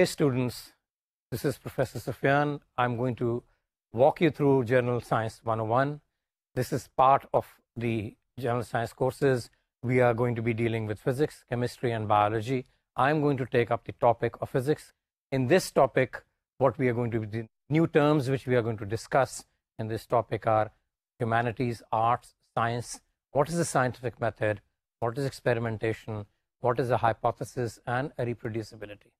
day students, this is Professor Sufyan. I'm going to walk you through General Science 101. This is part of the General Science courses. We are going to be dealing with physics, chemistry and biology. I'm going to take up the topic of physics. In this topic, what we are going to, the new terms which we are going to discuss in this topic are humanities, arts, science, what is the scientific method, what is experimentation, what is a hypothesis and a reproducibility.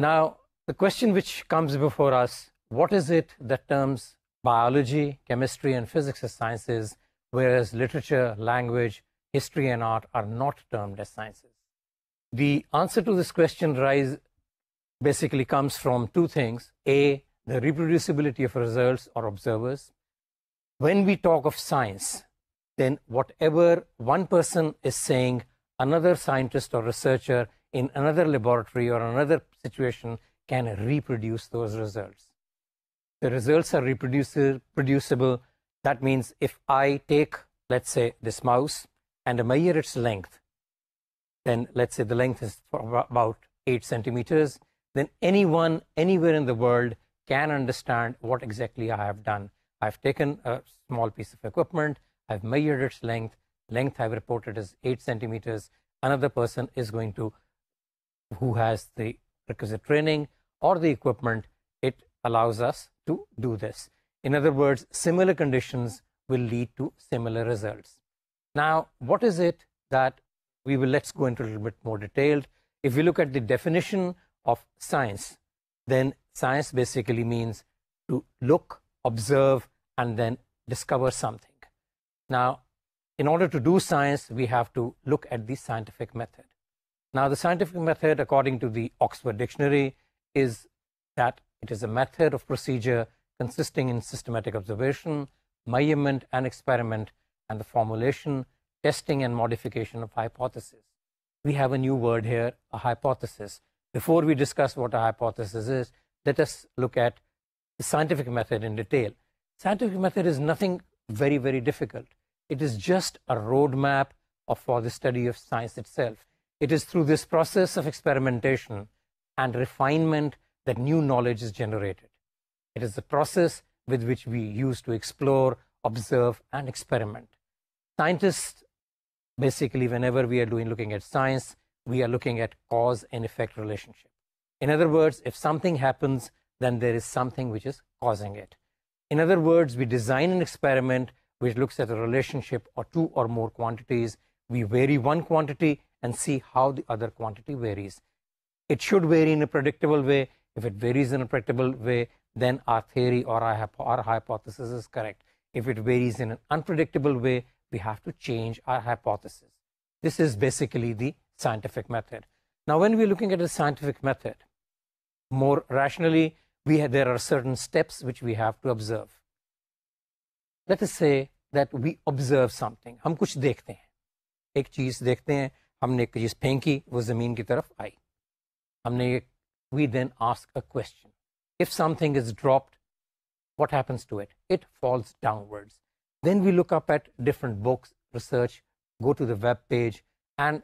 Now, the question which comes before us, what is it that terms biology, chemistry, and physics as sciences, whereas literature, language, history, and art are not termed as sciences? The answer to this question rise basically comes from two things. A, the reproducibility of results or observers. When we talk of science, then whatever one person is saying, another scientist or researcher in another laboratory or another situation can reproduce those results. The results are reproducible. That means if I take, let's say, this mouse and measure its length, then let's say the length is about 8 centimeters, then anyone anywhere in the world can understand what exactly I have done. I've taken a small piece of equipment, I've measured its length, length I've reported as 8 centimeters. Another person is going to, who has the requisite training or the equipment, it allows us to do this. In other words, similar conditions will lead to similar results. Now, what is it that we will, let's go into a little bit more detailed. If we look at the definition of science, then science basically means to look, observe, and then discover something. Now, in order to do science, we have to look at the scientific method. Now, the scientific method, according to the Oxford Dictionary, is that it is a method of procedure consisting in systematic observation, measurement and experiment, and the formulation, testing and modification of hypotheses. We have a new word here, a hypothesis. Before we discuss what a hypothesis is, let us look at the scientific method in detail. Scientific method is nothing very, very difficult. It is just a roadmap for the study of science itself it is through this process of experimentation and refinement that new knowledge is generated. It is the process with which we use to explore, observe, and experiment. Scientists, basically, whenever we are doing looking at science, we are looking at cause and effect relationship. In other words, if something happens, then there is something which is causing it. In other words, we design an experiment which looks at a relationship or two or more quantities. We vary one quantity and see how the other quantity varies. It should vary in a predictable way. If it varies in a predictable way, then our theory or our, our hypothesis is correct. If it varies in an unpredictable way, we have to change our hypothesis. This is basically the scientific method. Now, when we're looking at a scientific method, more rationally, we have, there are certain steps which we have to observe. Let us say that we observe something. हम कुछ देखते हैं एक चीज़ देखते हैं हमने crease फेंकी वो ज़मीन की तरफ आई हमने ये we then ask a question if something is dropped what happens to it? It falls downwards. Then we look up at different books, research, go to the web page and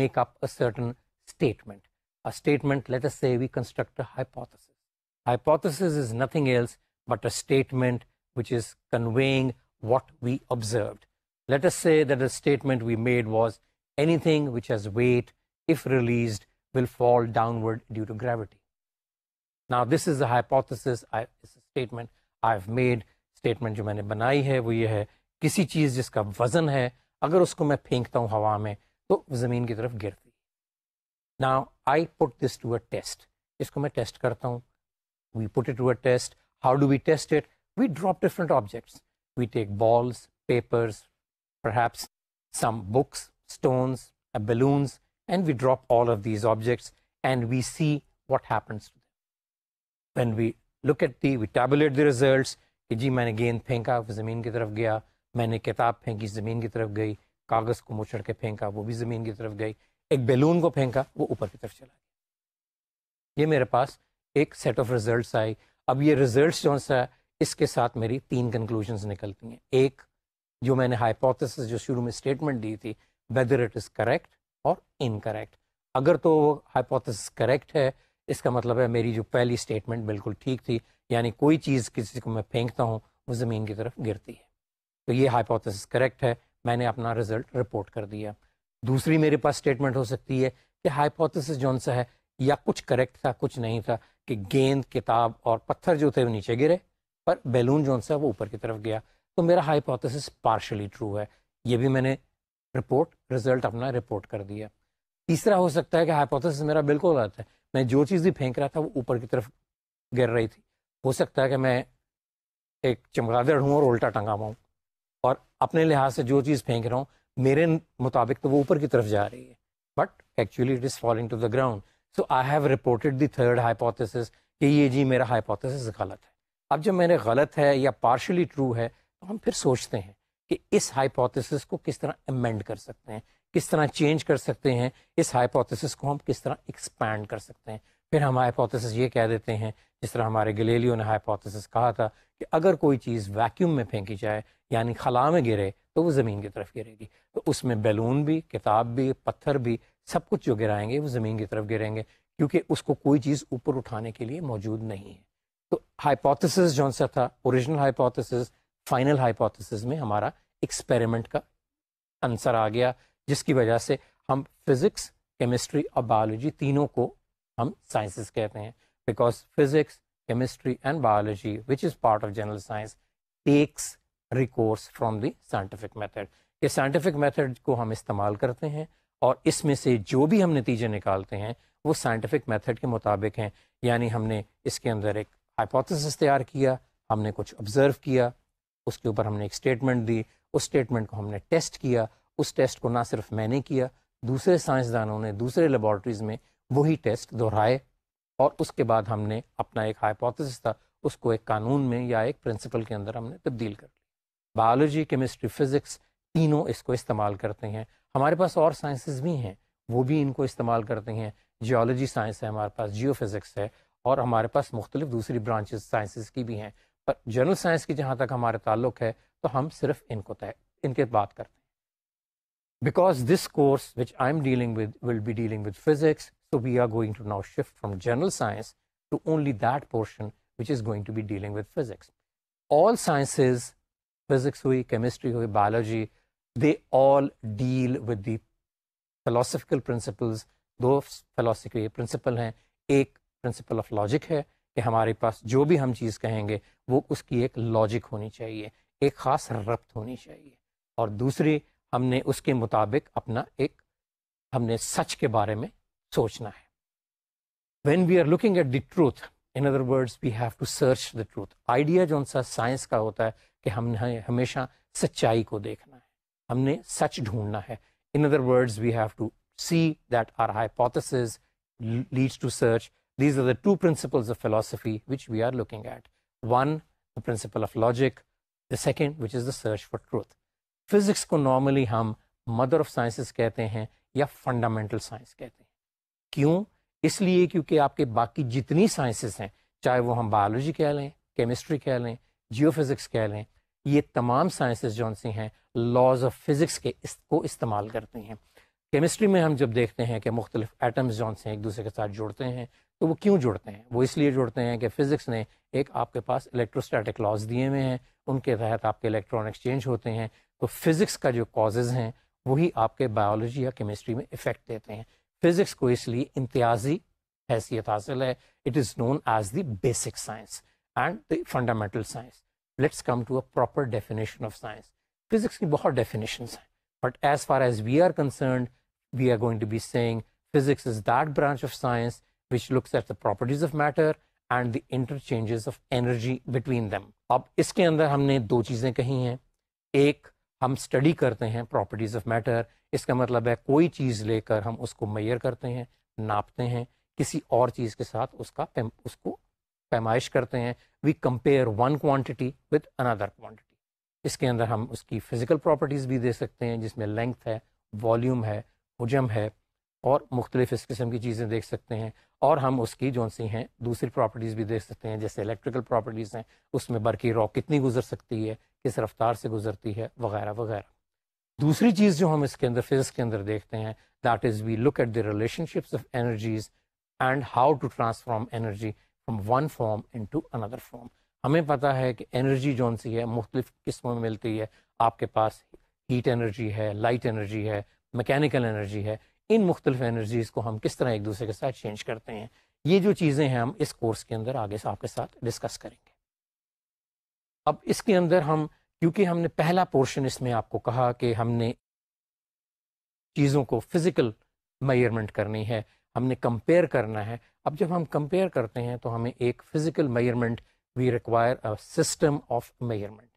make up a certain statement. A statement, let us say we construct a hypothesis. Hypothesis is nothing else but a statement which is conveying what we observed. Let us say that the statement we made was anything which has weight, if released, will fall downward due to gravity. Now, this is a hypothesis, I, it's a statement I've made, statement jo maine banai hai, wo ye hai, kisi cheez jiska wazan hai, agar usko main phenkta hu hawa mein, to zameen ki taraf girti. Now, I put this to a test. Isko main test karta hu. We put it to a test. How do we test it? We drop different objects. We take balls, papers, perhaps some books, stones, uh, balloons, and we drop all of these objects and we see what happens to them. When we look at the, we tabulate the results, कि जी मैंने गेंद फेंका ज़मीन की तरफ गया मैंने किताब फेंकी ज़मीन की तरफ गई कागज़ को मुछड़ के फेंका वो भी ज़मीन की तरफ गई एक बैलून को फेंका वो ऊपर की तरफ चला गया ये मेरे पास एक सेट ऑफ रिजल्ट्स आई अब ये रिजल्ट्स जो सा इसके साथ मेरी तीन कंक्लूजन्स निकलती हैं एक जो मैंने हाइपोथेसिस जो शुरू में स्टेटमेंट दी थी वेदर इट इज़ करेक्ट और इनकरेक्ट अगर तो वो हाइपोथेसिस करेक्ट है इसका मतलब है मेरी जो पहली स्टेटमेंट बिल्कुल ठीक थी यानी कोई चीज़ किसी को मैं फेंकता हूँ वो ज़मीन की तरफ गिरती है तो ये हाइपोथेसिस करेक्ट है मैंने अपना रिजल्ट रिपोर्ट कर दिया दूसरी मेरे पास स्टेटमेंट हो सकती है कि हाइपोथेसिस जौन सा है या कुछ करेक्ट था कुछ नहीं था कि गेंद किताब और पत्थर जो थे वो नीचे गिरे पर बैलून जौन सा वो ऊपर की तरफ गया तो मेरा हाइपोथेसिस पार्शली ट्रू है ये भी मैंने रिपोर्ट रिजल्ट अपना रिपोर्ट कर दिया तीसरा हो सकता है कि हाइपोथेसिस मेरा बिल्कुल गलत है मैं जो चीज़ भी फेंक रहा था वो ऊपर की तरफ गिर रही थी हो सकता है कि मैं एक चमगादड़ हूँ और उल्टा टंगा हुआ हूँ और अपने लिहाज से जो चीज़ फेंक रहा हूँ मेरे मुताबिक तो वो ऊपर की तरफ जा रही है but actually it is falling to the ground so I have reported the third hypothesis कि ये जी मेरा हाइपोथिस गलत है अब जब मेरे गलत है या पार्शली ट्रू है तो हम फिर सोचते हैं कि इस हाइपोथेसिस को किस तरह अमेंड कर सकते हैं किस तरह चेंज कर सकते हैं इस हाइपोथेसिस को हम किस तरह एक्सपैंड कर सकते हैं फिर हम हाइपोथेसिस ये कह देते हैं जिस तरह हमारे गलेलियो ने हाइपोथेसिस कहा था कि अगर कोई चीज़ वैक्यूम में फेंकी जाए यानी खला में गिरे तो वो ज़मीन की तरफ गिरेगी तो उसमें बैलून भी किताब भी पत्थर भी सब कुछ जो गिराएंगे वो ज़मीन की तरफ गिरेंगे क्योंकि उसको कोई चीज़ ऊपर उठाने के लिए मौजूद नहीं है तो हाइपोथिस जौन सा था ओरिजिनल हाइपोथिस फाइनल हाइपोथेसिस में हमारा एक्सपेरिमेंट का आंसर आ गया जिसकी वजह से हम फिज़िक्स केमिस्ट्री और बायोलॉजी तीनों को हम साइंसेस कहते हैं because physics chemistry and biology which is part of general science takes recourse from the scientific method ये scientific method को हम इस्तेमाल करते हैं और इसमें से जो भी हम नतीजे निकालते हैं वो scientific method के मुताबिक हैं यानी हमने इसके अंदर एक hypothesis तैयार किया हमने कुछ observe किया उसके ऊपर हमने एक स्टेटमेंट दी उस स्टेटमेंट को हमने टेस्ट किया उस टेस्ट को ना सिर्फ मैंने किया दूसरे साइंसदानों ने दूसरे लेबॉर्ट्रीज़ में वही टेस्ट दोहराए और उसके बाद हमने अपना एक हाइपोथेसिस था उसको एक कानून में या एक प्रिंसिपल के अंदर हमने तब्दील कर लिया बायोलॉजी केमिस्ट्री फिज़िक्स तीनों इसको इस्तेमाल करते हैं हमारे पास और साइंसेज भी हैं वो भी इनको इस्तेमाल करते हैं जियोलॉजी साइंस है हमारे पास जियो फिज़िक्स है और हमारे पास मुख्तलिफ दूसरी ब्रांचेज साइंसेज की भी हैं पर जनरल साइंस की जहाँ तक हमारा ताल्लुक है तो हम सिर्फ इनको तय इनके बात करते हैं because this course which I am dealing with will be dealing with physics so we are going to now shift from general science to only that portion which is going to be dealing with physics all sciences physics hui chemistry hui biology they all deal with the philosophical principles दो philosophy principle हैं एक principle of logic है कि हमारे पास जो भी हम चीज़ कहेंगे वो उसकी एक लॉजिक होनी चाहिए एक ख़ास रब्त होनी चाहिए और दूसरी हमने उसके मुताबिक अपना एक हमने सच के बारे में सोचना है when we are looking at the truth in other words we have to search the truth idea जो सा साइंस का होता है कि हमने हमेशा सच्चाई को देखना है हमने सच ढूंढना है in other words we have to see that our hypothesis leads to search These are the two principles of philosophy which we are looking at. One, the principle of logic. The second, which is the search for truth. Physics को normally हम mother of sciences कहते हैं या fundamental science कहते हैं क्यों इसलिए क्योंकि आपके बाकी जितनी साइंसेस हैं चाहे वो हम बायोलॉजी कह लें केमिस्ट्री कह लें जियोफिज़िक्स कह लें ये तमाम साइंसेस जौन सी हैं लॉज ऑफ फिज़िक्स के इसको इस्तेमाल करती हैं केमिस्ट्री में हम जब देखते हैं कि मुख्तलिफ एटम्स जो से एक दूसरे के साथ जुड़ते हैं तो वो क्यों जुड़ते हैं वो इसलिए जुड़ते हैं कि फ़िज़िक्स ने एक आपके पास इलेक्ट्रोस्टैटिक लॉज दिए हुए हैं उनके तहत आपके इलेक्ट्रॉन एक्सचेंज होते हैं तो फ़िज़िक्स का जो कॉजेज़ हैं वही आपके बायोलॉजी या केमिस्ट्री में इफ़ेक्ट देते हैं फ़िज़िक्स को इसलिए इम्तियाजी हैसियत हासिल है it is known as the basic science and the fundamental science let's come to a proper definition of science physics की बहुत डेफिनेशन हैं but as far as we are concerned we are going to be saying physics is that branch of science which looks at the properties of matter and the interchanges of energy between them अब इसके अंदर हमने दो चीज़ें कही हैं एक हम स्टडी करते हैं प्रॉपर्टीज़ ऑफ मैटर इसका मतलब है कोई चीज़ लेकर हम उसको मैयर करते हैं नापते हैं किसी और चीज़ के साथ उसका पेम, उसको पैमाइश करते हैं we compare one quantity with another quantity इसके अंदर हम उसकी फिजिकल प्रॉपर्टीज़ भी दे सकते हैं जिसमें लेंथ है वॉल्यूम है मुजम है और मुख्तलिफ इस किस्म की चीज़ें देख सकते हैं और हम उसकी जो सी हैं दूसरी प्रॉपर्टीज़ भी देख सकते हैं जैसे इलेक्ट्रिकल प्रॉपर्टीज़ हैं उसमें बरकी रॉक कितनी गुजर सकती है किस रफ्तार से गुजरती है वगैरह वगैरह दूसरी चीज़ जो हम इसके अंदर फिजिक्स के अंदर देखते हैं that is we look at the relationships of energies and how to transform energy from one form into another form हमें पता है कि एनर्जी जो सी है मुख्तलिफ किस्मों में मिलती है आपके पास हीट एनर्जी है लाइट एनर्जी है मैकेनिकल एनर्जी है इन मुख्तलिफ एनर्जीज़ को हम किस तरह एक दूसरे के साथ चेंज करते हैं ये जो चीज़ें हैं हम इस कोर्स के अंदर आगे से आपके साथ डिस्कस करेंगे अब इसके अंदर हम क्योंकि हमने पहला पोर्शन इसमें आपको कहा कि हमने चीज़ों को फिज़िकल मेयरमेंट करनी है हमने कंपेयर करना है अब जब हम कंपेयर करते हैं तो हमें एक physical measurement we require a system of measurement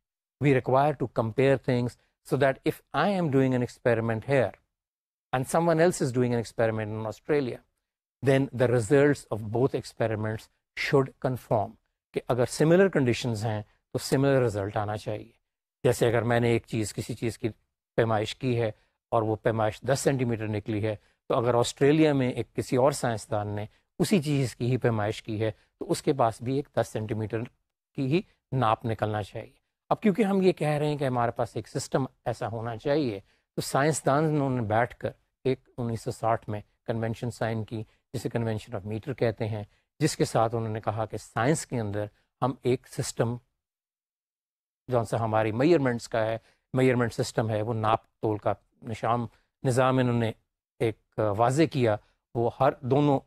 we require to compare things so that if I am doing an experiment here and someone else is doing an experiment in Australia, then the results of both experiments should conform कि अगर similar conditions हैं तो similar result आना चाहिए जैसे अगर मैंने एक चीज़ किसी चीज़ की पैमाइश की है और वो पैमाइश 10 सेंटीमीटर निकली है तो अगर ऑस्ट्रेलिया में एक किसी और साइंसदान ने उसी चीज़ की ही पैमाइश की है तो उसके पास भी एक 10 सेंटीमीटर की ही नाप निकलना चाहिए अब क्योंकि हम ये कह रहे हैं कि हमारे पास एक सिस्टम ऐसा होना चाहिए तो साइंसदानों ने बैठ कर एक 1960 में कन्वेंशन साइन की जिसे कन्वेंशन ऑफ मीटर कहते हैं जिसके साथ उन्होंने कहा कि साइंस के अंदर हम एक सिस्टम जो सा हमारी मयरमेंट्स का है मेयरमेंट सिस्टम है वो नाप तोल का निशाम निज़ाम इन्होंने एक वाजे किया वो हर दोनों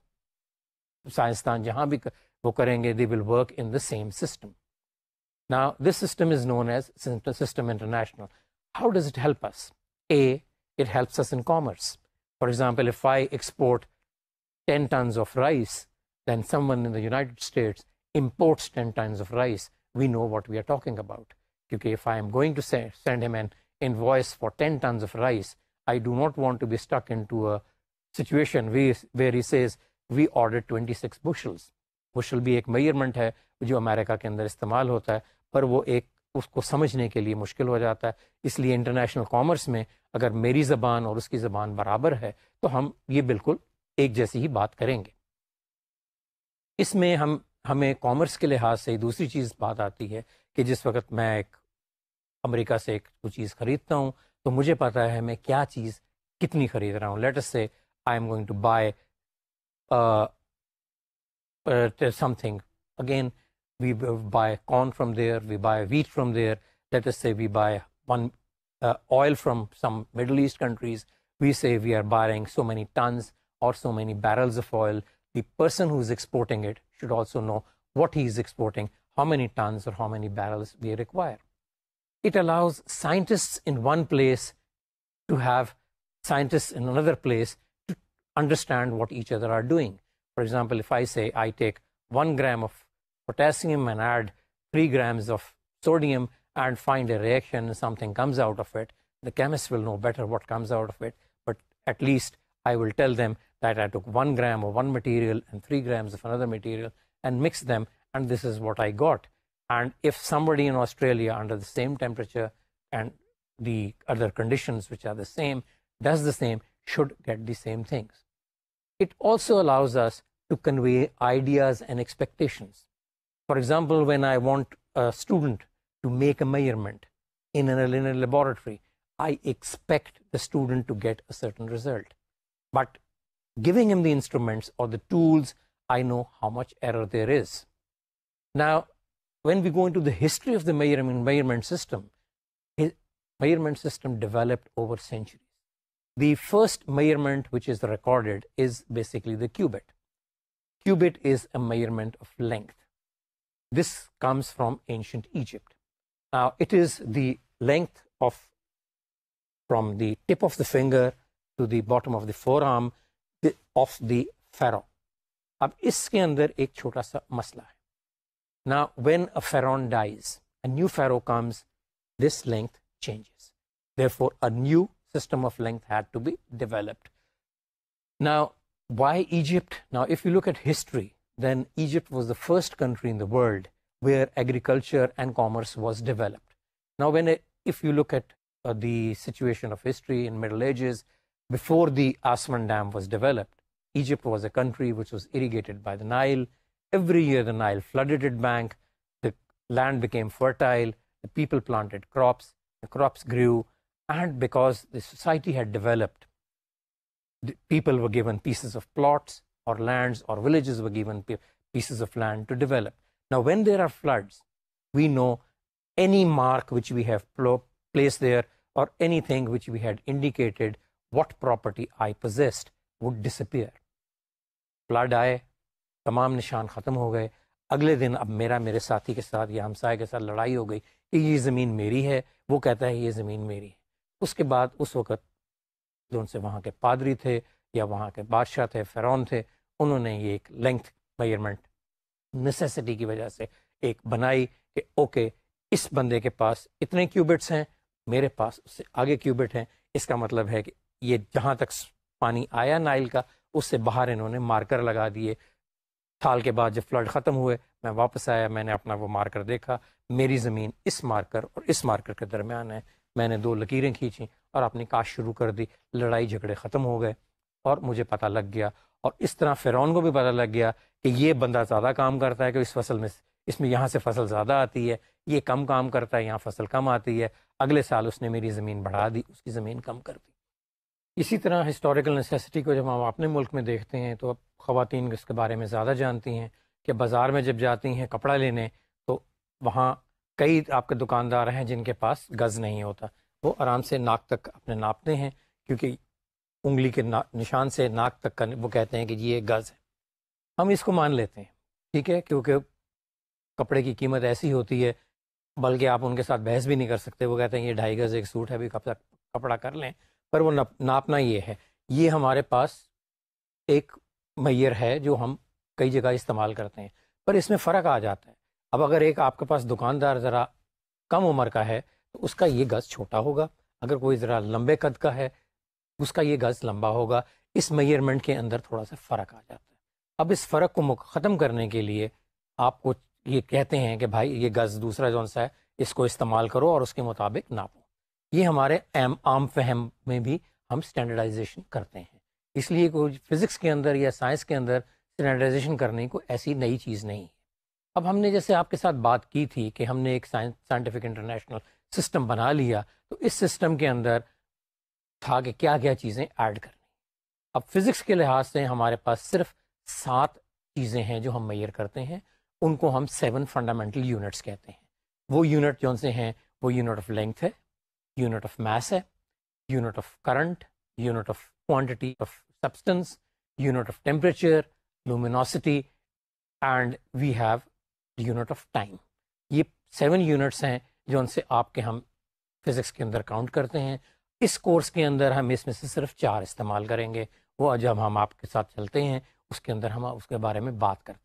साइंसदान जहाँ भी वो करेंगे they will work in the same system ना this system is known as System International how does it help us A, it helps us in commerce. For example, if I export 10 tons of rice, then someone in the United States imports 10 tons of rice. We know what we are talking about. Okay, if I am going to say, send him an invoice for 10 tons of rice, I do not want to be stuck into a situation where, where he says, we ordered 26 bushels. Bushel भी ek measurement है जो America के अंदर इस्तेमाल होता है पर वो एक उसको समझने के अगर मेरी ज़बान और उसकी ज़बान बराबर है तो हम ये बिल्कुल एक जैसी ही बात करेंगे इसमें हम हमें कॉमर्स के लिहाज से दूसरी चीज़ बात आती है कि जिस वक्त मैं एक अमेरिका से एक कोई चीज़ ख़रीदता हूँ तो मुझे पता है मैं क्या चीज़ कितनी ख़रीद रहा हूँ let's say I am going to buy something again we buy corn from there we buy wheat from there let's say we buy one uh, oil from some Middle East countries, we say we are buying so many tons or so many barrels of oil. The person who's exporting it should also know what he is exporting, how many tons or how many barrels we require. It allows scientists in one place to have scientists in another place to understand what each other are doing. For example, if I say I take one gram of potassium and add three grams of sodium, and find a reaction, something comes out of it. The chemist will know better what comes out of it, but at least I will tell them that I took one gram of one material and three grams of another material and mixed them, and this is what I got. And if somebody in Australia under the same temperature and the other conditions which are the same, does the same, should get the same things. It also allows us to convey ideas and expectations. For example, when I want a student to make a measurement in a linear laboratory, I expect the student to get a certain result. But giving him the instruments or the tools, I know how much error there is. Now, when we go into the history of the measurement, measurement system, measurement system developed over centuries. The first measurement which is recorded is basically the cubit. Cubit is a measurement of length. This comes from ancient Egypt. Now, uh, it is the length of from the tip of the finger to the bottom of the forearm of the pharaoh. अब इसके अंदर एक छोटा सा मसला Now, when a pharaoh dies, a new pharaoh comes, this length changes. Therefore, a new system of length had to be developed. Now, why Egypt? Now, if you look at history, then Egypt was the first country in the world where agriculture and commerce was developed. Now, when if you look at uh, the situation of history in Middle Ages, before the Asman Dam was developed, Egypt was a country which was irrigated by the Nile. Every year the Nile flooded its bank, the land became fertile, the people planted crops, the crops grew, and because the society had developed, people were given pieces of plots or lands or villages were given pieces of land to develop. Now, when there are floods, we know any mark which we have placed there or anything which we had indicated what property I possessed would disappear. Flood आए तमाम निशान ख़त्म हो गए अगले दिन अब मेरा मेरे साथी के साथ या हमसाय के साथ लड़ाई हो गई कि ये ज़मीन मेरी है वो कहता है ये ज़मीन मेरी है उसके बाद उस वक़्त जो उनसे वहाँ के पादरी थे या वहाँ के बादशाह थे फ़िरौन थे उन्होंने ye ek length measurement necessity की वजह से एक बनाई कि ओके इस बंदे के पास इतने क्यूबिट्स हैं मेरे पास उससे आगे क्यूबिट हैं इसका मतलब है कि ये जहाँ तक पानी आया नाइल का उससे बाहर इन्होंने मार्कर लगा दिए साल के बाद जब फ्लड ख़त्म हुए मैं वापस आया मैंने अपना वो मार्कर देखा मेरी ज़मीन इस मार्कर और इस मार्कर के दरमियान है मैंने दो लकीरें खींची और अपनी काश शुरू कर दी लड़ाई झगड़े ख़त्म हो गए और मुझे पता लग गया और इस तरह फ़िरौन को भी पता लग गया कि ये बंदा ज़्यादा काम करता है कि इस फसल में इसमें यहाँ से फसल ज़्यादा आती है ये कम काम करता है यहाँ फसल कम आती है अगले साल उसने मेरी ज़मीन बढ़ा दी उसकी ज़मीन कम कर दी इसी तरह हिस्टोरिकल नेसेसिटी को जब हम अपने मुल्क में देखते हैं तो अब ख़वान इसके बारे में ज़्यादा जानती हैं कि बाज़ार में जब जाती हैं कपड़ा लेने तो वहाँ कई आपके दुकानदार हैं जिनके पास गज़ नहीं होता वो आराम से नाक तक अपने नापते हैं क्योंकि उंगली के निशान से नाक तक का वो कहते हैं कि ये गज़ है हम इसको मान लेते हैं ठीक है क्योंकि कपड़े की कीमत ऐसी होती है बल्कि आप उनके साथ बहस भी नहीं कर सकते वो कहते हैं ये ढाई गज एक सूट है भी कपड़ा कपड़ा कर लें पर वो नापना ये है ये हमारे पास एक मैयर है जो हम कई जगह इस्तेमाल करते हैं पर इसमें फ़र्क आ जाता है अब अगर एक आपके पास दुकानदार ज़रा कम उम्र का है तो उसका ये गज़ छोटा होगा अगर कोई ज़रा लंबे कद का है उसका ये गज़ लंबा होगा इस मेयरमेंट के अंदर थोड़ा सा फ़र्क आ जाता है अब इस फ़र्क को ख़त्म करने के लिए आपको ये कहते हैं कि भाई ये गज़ दूसरा जौन सा है इसको इस्तेमाल करो और उसके मुताबिक नापो ये हमारे एम आम फहम में भी हम स्टैंडर्डाइजेशन करते हैं इसलिए कोई फिज़िक्स के अंदर या साइंस के अंदर स्टैंडर्डाइजेशन करने को ऐसी नई चीज़ नहीं है अब हमने जैसे आपके साथ बात की थी कि हमने एक साइंटिफिक इंटरनेशनल सिस्टम बना लिया तो इस सिस्टम के अंदर था कि क्या क्या चीज़ें ऐड करनी अब फिज़िक्स के लिहाज से हमारे पास सिर्फ सात चीज़ें हैं जो हम मैयर करते हैं उनको हम सेवन फंडामेंटल यूनिट्स कहते हैं वो यूनिट जौन से हैं वो यूनिट ऑफ लेंथ है यूनिट ऑफ मास है unit of current unit of quantity of substance unit of temperature luminosity and we have unit of time ये सेवन यूनिट्स हैं जो उनसे आपके हम फिज़िक्स के अंदर काउंट करते हैं इस कोर्स के अंदर हम इसमें से सिर्फ चार इस्तेमाल करेंगे वो जब हम आपके साथ चलते हैं उसके अंदर हम उसके बारे में बात करते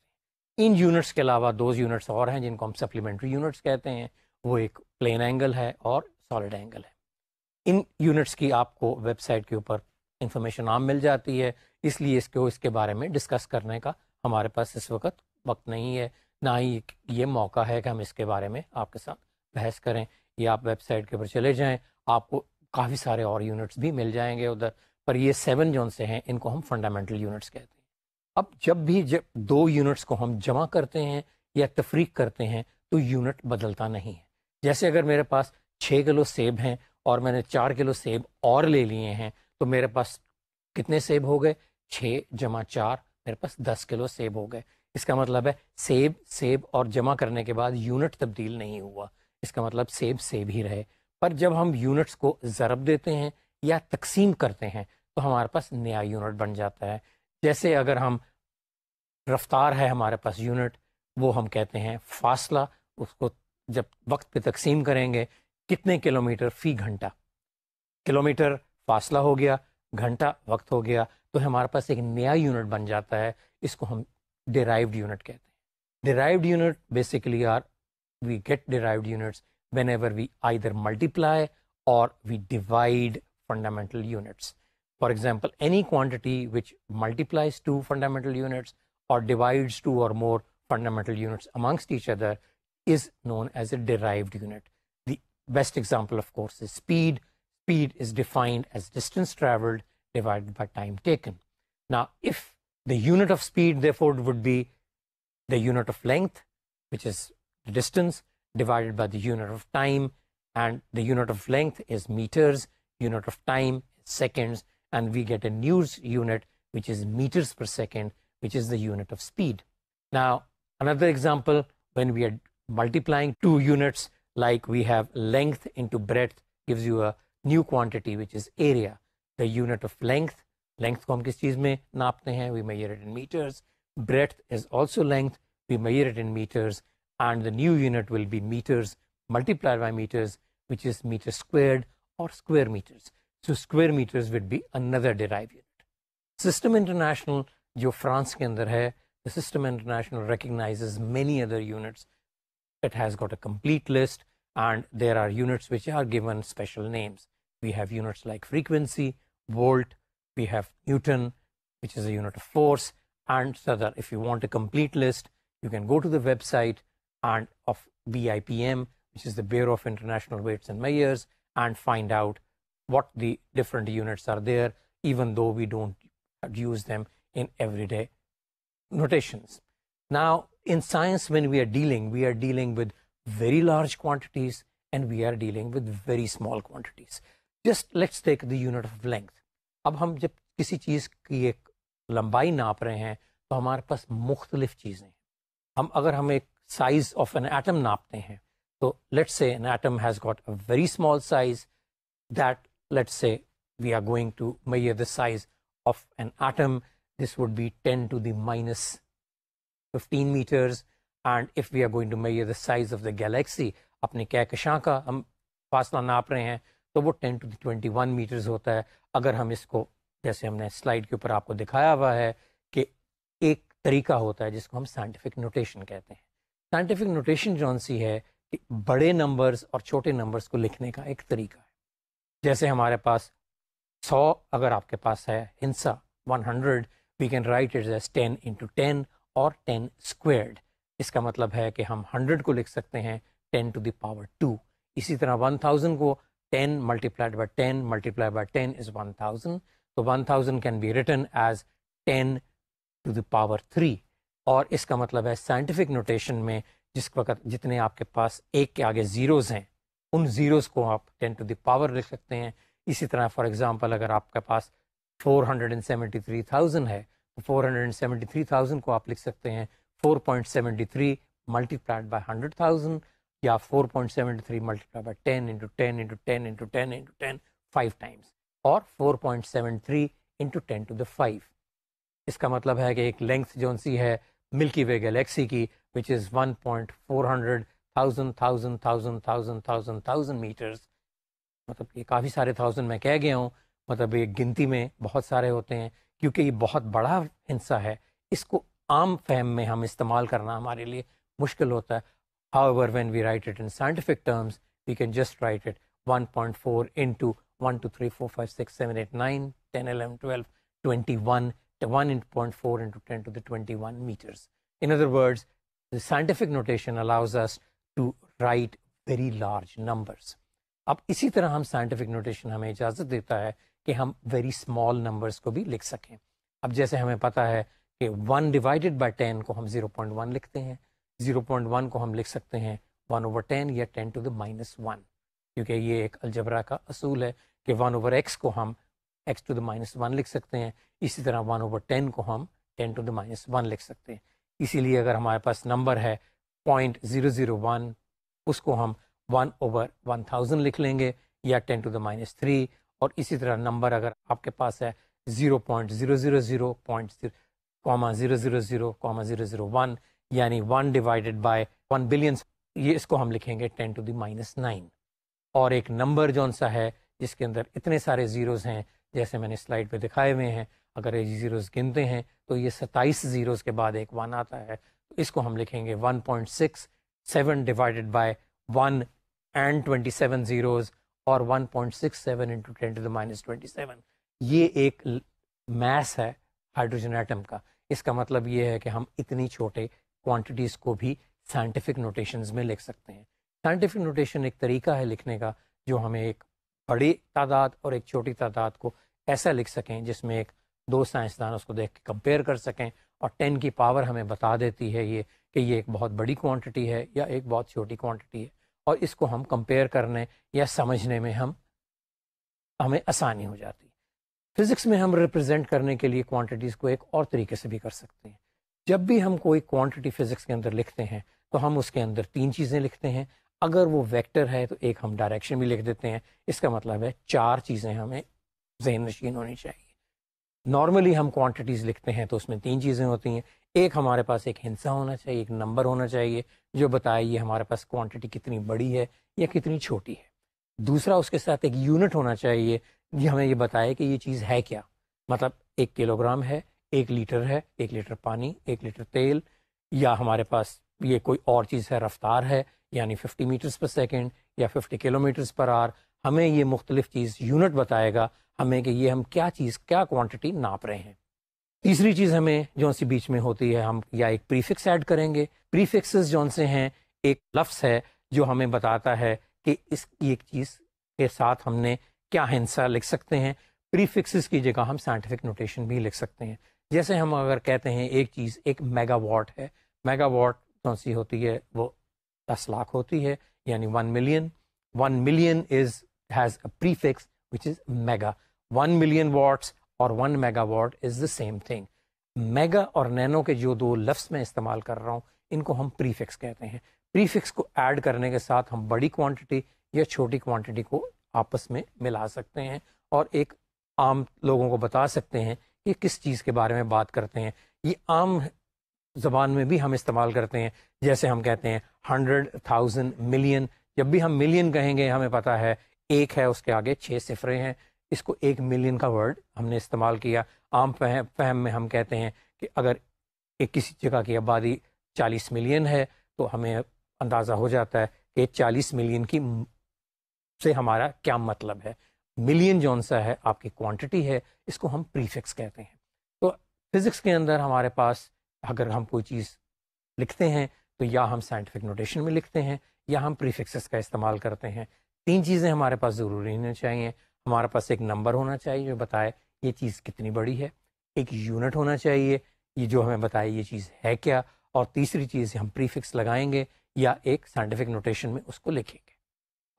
हैं इन यूनिट्स के अलावा दो यूनिट्स और हैं जिनको हम सप्लीमेंट्री यूनिट्स कहते हैं वो एक प्लेन एंगल है और सॉलिड एंगल है इन यूनिट्स की आपको वेबसाइट के ऊपर इन्फॉर्मेशन आम मिल जाती है इसलिए इसको इसके बारे में डिस्कस करने का हमारे पास इस वक्त वक्त नहीं है ना ही ये मौका है कि हम इसके बारे में आपके साथ बहस करें या आप वेबसाइट के ऊपर चले जाएं आपको काफ़ी सारे और यूनिट्स भी मिल जाएंगे उधर पर ये सेवन जोन से हैं इनको हम फंडामेंटल यूनिट्स कहते हैं अब जब भी जब दो यूनिट्स को हम जमा करते हैं या तफरीक करते हैं तो यूनिट बदलता नहीं है जैसे अगर मेरे पास छः किलो सेब हैं और मैंने चार किलो सेब और ले लिए हैं तो मेरे पास कितने सेब हो गए छः जमा चार मेरे पास दस किलो सेब हो गए इसका मतलब है सेब सेब और जमा करने के बाद यूनिट तब्दील नहीं हुआ इसका मतलब सेब सेब ही रहे पर जब हम यूनिट्स को ज़रब देते हैं या तकसीम करते हैं तो हमारे पास नया यूनिट बन जाता है जैसे अगर हम रफ्तार है हमारे पास यूनिट वो हम कहते हैं फासला उसको जब वक्त पे तकसीम करेंगे कितने किलोमीटर फ़ी घंटा किलोमीटर फासला हो गया घंटा वक्त हो गया तो हमारे पास एक नया यूनिट बन जाता है इसको हम डिराइव्ड यूनिट कहते हैं derived unit basically are we get derived units whenever we either multiply और we divide fundamental units For example, any quantity which multiplies two fundamental units or divides two or more fundamental units amongst each other is known as a derived unit. The best example, of course, is speed. Speed is defined as distance traveled divided by time taken. Now, if the unit of speed, therefore, would be the unit of length, which is the distance, divided by the unit of time, and the unit of length is meters, unit of time, seconds, and we get a new unit which is meters per second which is the unit of speed. Now another example when we are multiplying two units like we have length into breadth gives you a new quantity which is area the unit of length length को किस चीज़ में नापते हैं we measure it in meters breadth is also length we measure it in meters and the new unit will be meters multiplied by meters which is meter squared or square meters so square meters would be another derived unit. System International, जो France के अंदर the system international recognizes many other units it has got a complete list and there are units which are given special names we have units like frequency volt we have newton which is a unit of force and so that if you want a complete list you can go to the website and of BIPM which is the Bureau of International Weights and Measures and find out what the different units are there, even though we don't use them in everyday notations. Now, in science, when we are dealing, we are dealing with very large quantities and we are dealing with very small quantities. Just let's take the unit of length. अब हम जब किसी चीज़ की एक लंबाई नाप रहे हैं तो हमारे पास मुख्तलिफ चीज़ें हैं हम अगर हम एक साइज ऑफ एन नापते हैं तो let's say an atom has got a very small size that let's say we are going to measure the size of an atom this would be 10 to the minus 15 meters and if we are going to measure the size of the galaxy अपने कहकशां का हम फासला नाप रहे हैं तो वो 10 to the 21 metres होता है अगर हम इसको जैसे हमने स्लाइड के ऊपर आपको दिखाया हुआ है कि एक तरीका होता है जिसको हम साइंटिफिक नोटेशन कहते हैं साइंटिफिक नोटेशन जौन सी है कि बड़े नंबर्स और छोटे नंबर्स को लिखने का एक तरीका है जैसे हमारे पास सौ अगर आपके पास है हिंसा one hundred we can write it as ten into ten और टेन स्क्वेयर्ड इसका मतलब है कि हम हंड्रेड को लिख सकते हैं टेन टू दावर टू इसी तरह वन थाउजेंड को ten multiplied by ten multiply by ten is one thousand तो one thousand can be written as ten to the power three और इसका मतलब है साइंटिफिक नोटेशन में जिस वक्त जितने आपके पास एक के आगे ज़ीरोज़ हैं उन ज़ीरोज़ को आप टेन टू दावर लिख सकते हैं इसी तरह फॉर एग्ज़ाम्पल अगर आपके पास 473,000 है तो 473,000 को आप लिख सकते हैं 4.73 point seventy three multiplied by hundred thousand या 4.73 point seventy three multiplied by ten into ten into ten into ten into ten five times और 4.73 point seven three into ten to the five इसका मतलब है कि एक length जौन सी है मिल्की वे गैलेक्सी की which is one point four hundred thousand thousand thousand thousand thousand thousand metres मतलब ये काफ़ी सारे थाउजेंड मैं कह गया हूँ मतलब ये गिनती में बहुत सारे होते हैं क्योंकि ये बहुत बड़ा हिस्सा है इसको आम फहम में हम इस्तेमाल करना हमारे लिए मुश्किल होता है however when we write it in scientific terms we can just write it one point four into one two three four five six seven eight nine ten eleven twelve twenty one one into point four into ten to the twenty one metres in other words the scientific notation allows us to write very large numbers अब इसी तरह हम scientific notation हमें इजाज़त देता है कि हम वेरी स्मॉल नंबर्स को भी लिख सकें अब जैसे हमें पता है कि वन डिवाइडेड बाई टेन को हम ज़ीरो पॉइंट वन लिखते हैं ज़ीरो पॉइंट वन को हम लिख सकते हैं वन ओवर टेन या ten to the minus one क्योंकि ये एक अलजबरा का असूल है कि वन ओवर एक्स को हम x to the minus one लिख सकते हैं इसी तरह वन ओवर टेन को हम ten to the minus one लिख सकते हैं इसीलिए अगर हमारे पास नंबर है पॉइंट ज़ीरो ज़ीरो वन उसको हम वन ओवर वन थाउजेंड लिख लेंगे या ten to the minus three और इसी तरह नंबर अगर आपके पास है zero point zero zero zero point comma zero zero zero comma zero zero one यानी one divided by one billion ये इसको हम लिखेंगे ten to the minus nine और एक नंबर जौन सा है जिसके अंदर इतने सारे ज़ीरोज़ हैं जैसे मैंने स्लाइड पे दिखाए हुए हैं अगर ये ज़ीरोज़ गिनते हैं तो ये सत्ताईस ज़ीरोज़ के बाद एक वन आता है इसको हम लिखेंगे 1.67 डिवाइडेड बाय 1 एंड 27 जीरोस और 1.67 into ten to the minus twenty ये एक मैस है हाइड्रोजन एटम का इसका मतलब ये है कि हम इतनी छोटे क्वांटिटीज़ को भी साइंटिफिक नोटेशंस में लिख सकते हैं साइंटिफिक नोटेशन एक तरीका है लिखने का जो हमें एक बड़ी तादाद और एक छोटी तादाद को ऐसा लिख सकें जिसमें एक दो साइंसदान उसको देख के कंपेयर कर सकें और टेन की पावर हमें बता देती है ये कि ये एक बहुत बड़ी क्वांटिटी है या एक बहुत छोटी क्वांटिटी है और इसको हम कंपेयर करने या समझने में हम हमें आसानी हो जाती है फिज़िक्स में हम रिप्रेजेंट करने के लिए क्वांटिटीज़ को एक और तरीके से भी कर सकते हैं जब भी हम कोई क्वांटिटी फिज़िक्स के अंदर लिखते हैं तो हम उसके अंदर तीन चीज़ें लिखते हैं अगर वो वैक्टर है तो एक हम डायरेक्शन भी लिख देते हैं इसका मतलब है चार चीज़ें हमें जहन नशीन होनी चाहिए नॉर्मली हम क्वांटिटीज़ लिखते हैं तो उसमें तीन चीज़ें होती हैं एक हमारे पास एक हिंसा होना चाहिए एक नंबर होना चाहिए जो बताए ये हमारे पास क्वांटिटी कितनी बड़ी है या कितनी छोटी है दूसरा उसके साथ एक यूनिट होना चाहिए जो हमें ये बताए कि ये चीज़ है क्या मतलब एक किलोग्राम है एक लीटर है एक लीटर पानी एक लीटर तेल या हमारे पास ये कोई और चीज़ है रफ्तार है यानी 50 मीटर्स पर सेकेंड या 50 किलोमीटर्स पर आर हमें ये मुख्तलिफ चीज़ यूनिट बताएगा हमें कि ये हम क्या चीज़ क्या क्वांटिटी नाप रहे हैं तीसरी चीज़ हमें जो सी बीच में होती है हम या एक प्रीफिक्स ऐड करेंगे प्रीफिक्सेस जौन से हैं एक लफ्स है जो हमें बताता है कि इस एक चीज़ के साथ हमने क्या हिंसा लिख सकते हैं प्रीफिक्स की जगह हम साइंटिफिक नोटेशन भी लिख सकते हैं जैसे हम अगर कहते हैं एक चीज़ एक मेगावाट है मेगावाट कौन सी होती है वो दस लाख होती है यानी one million one million is has a prefix which is mega. 1 million watts और 1 megawatt is the same thing mega और नैनो के जो दो लफ्स में इस्तेमाल कर रहा हूँ इनको हम प्रीफिक्स कहते हैं प्रीफिक्स को ऐड करने के साथ हम बड़ी क्वांटिटी या छोटी क्वांटिटी को आपस में मिला सकते हैं और एक आम लोगों को बता सकते हैं कि किस चीज़ के बारे में बात करते हैं ये आम जबान में भी हम इस्तेमाल करते हैं जैसे हम कहते हैं हंड्रेड थाउजेंड मिलियन जब भी हम मिलियन कहेंगे हमें पता है एक है उसके आगे छः सिफरे हैं इसको एक मिलियन का वर्ड हमने इस्तेमाल किया आम फहम फहम में हम कहते हैं कि अगर एक किसी जगह की आबादी चालीस मिलियन है तो हमें अंदाज़ा हो जाता है कि चालीस मिलियन की से हमारा क्या मतलब है मिलियन जौन सा है आपकी क्वांटिटी है इसको हम प्रीफिक्स कहते हैं तो फिज़िक्स के अंदर हमारे पास अगर हम कोई चीज़ लिखते हैं तो या हम साइंटिफिक नोटेशन में लिखते हैं या हम प्रीफिक्सेस का इस्तेमाल करते हैं तीन चीज़ें हमारे पास ज़रूरी होनी चाहिए हमारे पास एक नंबर होना चाहिए जो बताए ये चीज़ कितनी बड़ी है एक यूनिट होना चाहिए ये जो हमें बताए ये चीज़ है क्या और तीसरी चीज़ हम प्रीफिक्स लगाएंगे या एक साइंटिफिक नोटेशन में उसको लिखेंगे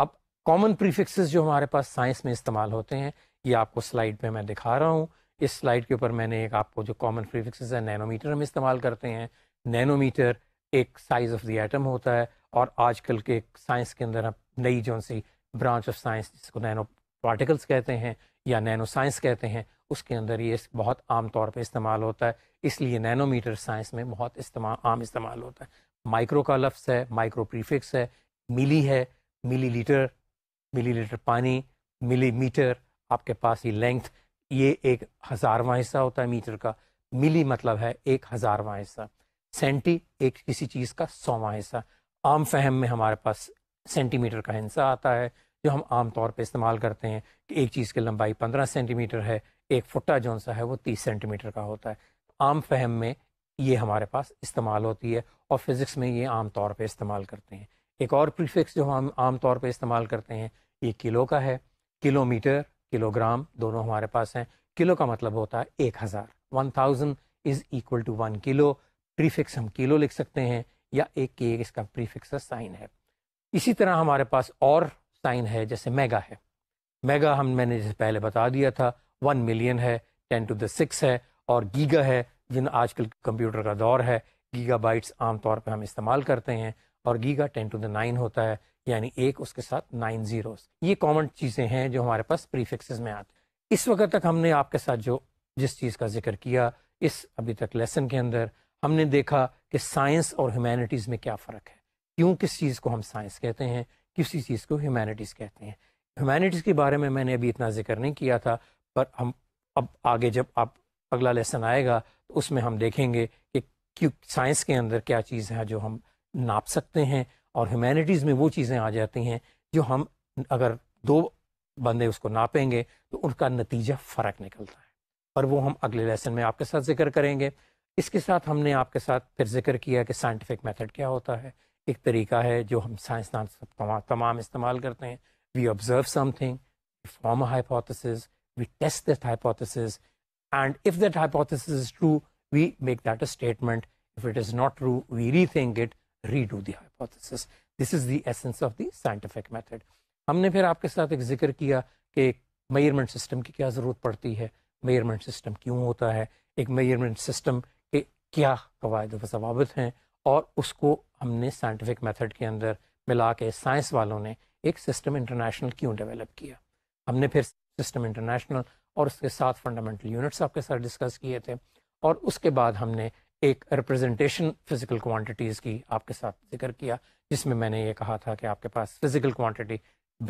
अब कॉमन प्रीफिक्सेस जो हमारे पास साइंस में इस्तेमाल होते हैं ये आपको स्लाइड में मैं दिखा रहा हूँ इस स्लाइड के ऊपर मैंने एक आपको जो कॉमन प्रीफिक्सेस है नैनोमीटर हम इस्तेमाल करते हैं नैनोमीटर एक साइज़ ऑफ द एटम होता है और आजकल के साइंस के अंदर हम नई जो सी ब्रांच ऑफ साइंस जिसको नैनो पार्टिकल्स कहते हैं या नैनो साइंस कहते हैं उसके अंदर ये बहुत आम तौर पे इस्तेमाल होता है इसलिए नैनोमीटर साइंस में बहुत इस्तेमाल आम इस्तेमाल होता है माइक्रो का लफ्स है माइक्रो प्रीफिक्स है मिली है मिली लीटर मिली लीटर पानी मिली मीटर आपके पास ये लेंथ ये एक हज़ारवा हिस्सा होता है मीटर का मिली मतलब है एक हज़ारवा हिस्सा सेंटी एक किसी चीज़ का सौवा हिस्सा आम फहम में हमारे पास सेंटीमीटर का हिंसा आता है जो हम आम तौर पे इस्तेमाल करते हैं कि एक चीज़ की लंबाई पंद्रह सेंटीमीटर है एक फुट्टा जो सा है वो तीस सेंटीमीटर का होता है आम फहम में ये हमारे पास इस्तेमाल होती है और फिज़िक्स में ये आम तौर पे इस्तेमाल करते हैं एक और प्रीफिक्स जो हम आम तौर पे इस्तेमाल करते हैं ये किलो का है किलोमीटर किलोग्राम दोनों हमारे पास हैं किलो का मतलब होता है एक हज़ार one thousand is equal to one kilo prefix हम किलो लिख सकते हैं या एक के इसका प्रीफिक्स साइन है इसी तरह हमारे पास और साइन है जैसे मेगा है मेगा हम मैंने जैसे पहले बता दिया था वन मिलियन है टेन टू द सिक्स है और गीगा है जिन आजकल कंप्यूटर का दौर है गीगा बाइट्स आमतौर पर हम इस्तेमाल करते हैं और giga ten to the nine होता है यानी एक उसके साथ नाइन जीरोस ये कॉमन चीज़ें हैं जो हमारे पास प्रीफिक्सेस में आती हैं इस वक्त तक हमने आपके साथ जो जिस चीज़ का जिक्र किया इस अभी तक लेसन के अंदर हमने देखा कि साइंस और ह्यूमैनिटीज़ में क्या फ़र्क है क्यों किस चीज़ को हम साइंस कहते हैं किसी चीज़ को ह्यूमैनिटीज़ कहते हैं ह्यूमैनिटीज़ के बारे में मैंने अभी इतना जिक्र नहीं किया था पर हम अब आगे जब आप अगला लेसन आएगा तो उसमें हम देखेंगे कि क्यों साइंस के अंदर क्या चीज़ है जो हम नाप सकते हैं और ह्यूमैनिटीज़ में वो चीज़ें आ जाती हैं जो हम अगर दो बंदे उसको नापेंगे तो उनका नतीजा फ़र्क निकलता है पर वो हम अगले लेसन में आपके साथ जिक्र करेंगे इसके साथ हमने आपके साथ फिर जिक्र किया कि साइंटिफिक मेथड क्या होता है एक तरीका है जो हम साइंसदान तमा, तमाम इस्तेमाल करते हैं we observe something form hypothesis we test that hypothesis and if that hypothesis is true we make that a statement if it is not true we rethink it redo the hypothesis this is the essence of the scientific method हमने फिर आपके साथ एक जिक्र किया कि एक मेयरमेंट system की क्या ज़रूरत पड़ती है मेयरमेंट सिस्टम क्यों होता है एक मेयरमेंट सिस्टम के क्या कवायद व जवाबत हैं और उसको हमने साइंटिफिक मेथड के अंदर मिला के साइंस वालों ने एक सिस्टम इंटरनेशनल क्यों डेवलप किया हमने फिर सिस्टम इंटरनेशनल और उसके साथ फंडामेंटल यूनिट्स आपके साथ डिस्कस किए थे और उसके बाद हमने एक रिप्रेजेंटेशन फिजिकल क्वांटिटीज़ की आपके साथ जिक्र किया जिसमें मैंने ये कहा था कि आपके पास फिजिकल क्वांटिटी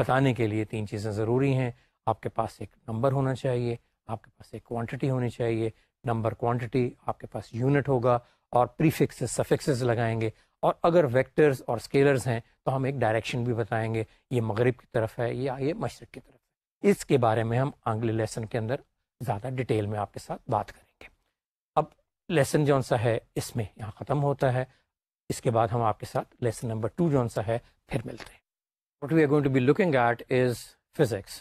बताने के लिए तीन चीज़ें ज़रूरी हैं आपके पास एक नंबर होना चाहिए आपके पास एक क्वांटिटी होनी चाहिए नंबर क्वांटिटी आपके पास यूनिट होगा और प्रीफिक्सेस सफिक्सेस लगाएंगे और अगर वेक्टर्स और स्केलर्स हैं तो हम एक डायरेक्शन भी बताएंगे ये मगरब की तरफ है या ये मशरक़ की तरफ है इसके बारे में हम अगले लेसन के अंदर ज़्यादा डिटेल में आपके साथ बात करेंगे अब लेसन जौन सा है इसमें यहाँ ख़त्म होता है इसके बाद हम आपके साथ लेसन नंबर टू जौन सा है फिर मिलते हैं what we are going to be looking at is physics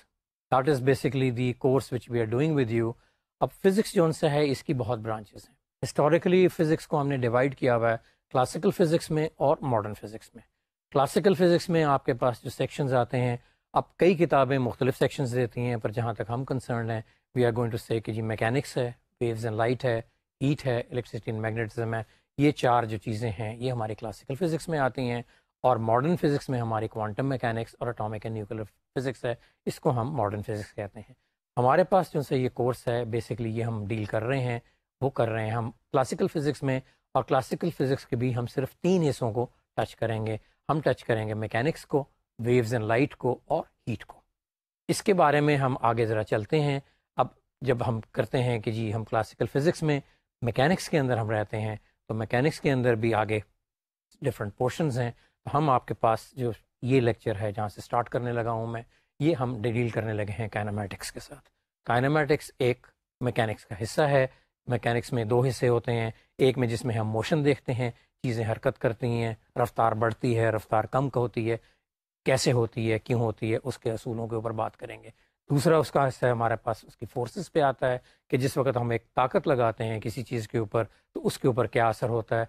that is basically the course which we are doing with you अब फिज़िक्स जौन सा है इसकी बहुत ब्रांचेज हैं हिस्टोरिकली फ़िज़िक्स को हमने डिवाइड किया हुआ है क्लासिकल फ़िज़िक्स में और मॉडर्न फ़िज़िक्स में क्लासिकल फ़िज़िक्स में आपके पास जो सेक्शंस आते हैं अब कई किताबें मुख्तलिफ सेक्शन देती हैं पर जहाँ तक हम कंसर्न हैं we are going to say जी मैकेनिक्स है वेव्स एंड लाइट है हीट है इलेक्ट्रिसिटी एंड मैग्नेटिज्म है ये चार जो चीज़ें हैं ये हमारे क्लासिकल फ़िज़िक्स में आती हैं और मॉडर्न फ़िज़िक्स में हमारे क्वांटम मैकेनिक्स और अटोमिक एंड न्यूक्लियर फ़िज़िक्स है इसको हम मॉडर्न फ़िज़िक्स कहते हैं हमारे पास जो से ये कोर्स है बेसिकली ये हम डील कर रहे हैं वो कर रहे हैं हम क्लासिकल फ़िज़िक्स में और क्लासिकल फ़िज़िक्स के भी हम सिर्फ तीन हिस्सों को टच करेंगे हम टच करेंगे मैकेनिक्स को वेव्स एंड लाइट को और हीट को इसके बारे में हम आगे ज़रा चलते हैं अब जब हम करते हैं कि जी हम क्लासिकल फ़िज़िक्स में मैकेनिक्स के अंदर हम रहते हैं तो मैकेनिक्स के अंदर भी आगे डिफरेंट पोर्शन हैं तो हम आपके पास जो ये लेक्चर है जहाँ से स्टार्ट करने लगा हूँ मैं ये हम डील करने लगे हैं काइनामेटिक्स के साथ काइनामेटिक्स एक मैकेनिक्स का हिस्सा है मैकेनिक्स में दो हिस्से होते हैं एक में जिसमें हम मोशन देखते हैं चीज़ें हरकत करती हैं रफ्तार बढ़ती है रफ्तार कम होती है कैसे होती है क्यों होती है उसके असूलों के ऊपर बात करेंगे दूसरा उसका हिस्सा हमारे पास उसकी फोर्सेस पे आता है कि जिस वक्त हम एक ताकत लगाते हैं किसी चीज़ के ऊपर तो उसके ऊपर क्या असर होता है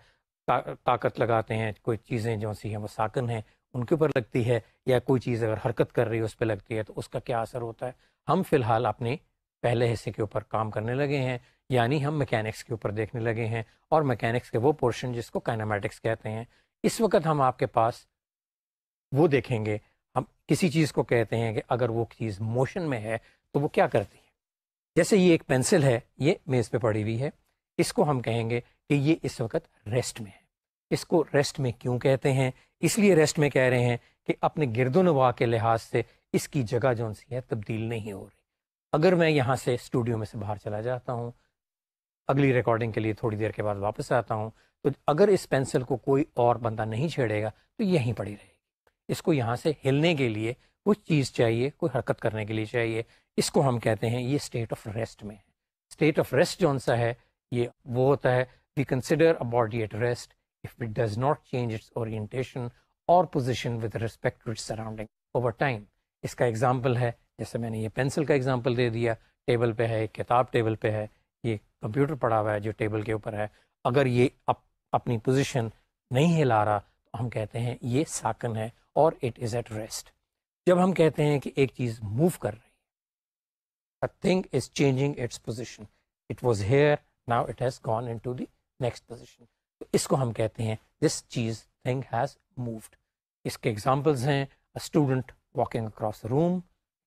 ता, ताकत लगाते हैं कोई चीज़ें जो सी हैं वो साकन हैं उनके ऊपर लगती है या कोई चीज़ अगर हरकत कर रही है उस पर लगती है तो उसका क्या असर होता है हम फिलहाल अपनी पहले हिस्से के ऊपर काम करने लगे हैं यानी हम मैकेनिक्स के ऊपर देखने लगे हैं और मैकेनिक्स के वो पोर्शन जिसको काइनामेटिक्स कहते हैं इस वक्त हम आपके पास वो देखेंगे हम किसी चीज़ को कहते हैं कि अगर वो चीज़ मोशन में है तो वो क्या करती है जैसे ये एक पेंसिल है ये मेज़ पे पड़ी हुई है इसको हम कहेंगे कि ये इस वक्त रेस्ट में है इसको रेस्ट में क्यों कहते हैं इसलिए रेस्ट में कह रहे हैं कि अपने गिरदोनवा के लिहाज से इसकी जगह जो सी है तब्दील नहीं हो रही अगर मैं यहाँ से स्टूडियो में से बाहर चला जाता हूँ अगली रिकॉर्डिंग के लिए थोड़ी देर के बाद वापस आता हूँ तो अगर इस पेंसिल को कोई और बंदा नहीं छेड़ेगा तो यहीं पड़ी रहेगी इसको यहाँ से हिलने के लिए कुछ चीज़ चाहिए कोई हरकत करने के लिए चाहिए इसको हम कहते हैं ये स्टेट ऑफ रेस्ट में है स्टेट ऑफ रेस्ट जौन सा है ये वो होता है we consider a body at rest if it does not change its orientation और position with respect to its surrounding over time इसका एग्जाम्पल है जैसे मैंने ये पेंसिल का एग्जाम्पल दे दिया टेबल पे है किताब टेबल पे है ये कंप्यूटर पड़ा हुआ है जो टेबल के ऊपर है अगर ये अप, अपनी पोजीशन नहीं हिला रहा तो हम कहते हैं ये साकन है और इट इज़ एट रेस्ट जब हम कहते हैं कि एक चीज़ मूव कर रही है a thing is changing its position it was here now it has gone in to the next position तो इसको हम कहते हैं दिस चीज़ थिंग हैज़ मूव्ड इसके एग्जाम्पल्स हैं a student walking across the room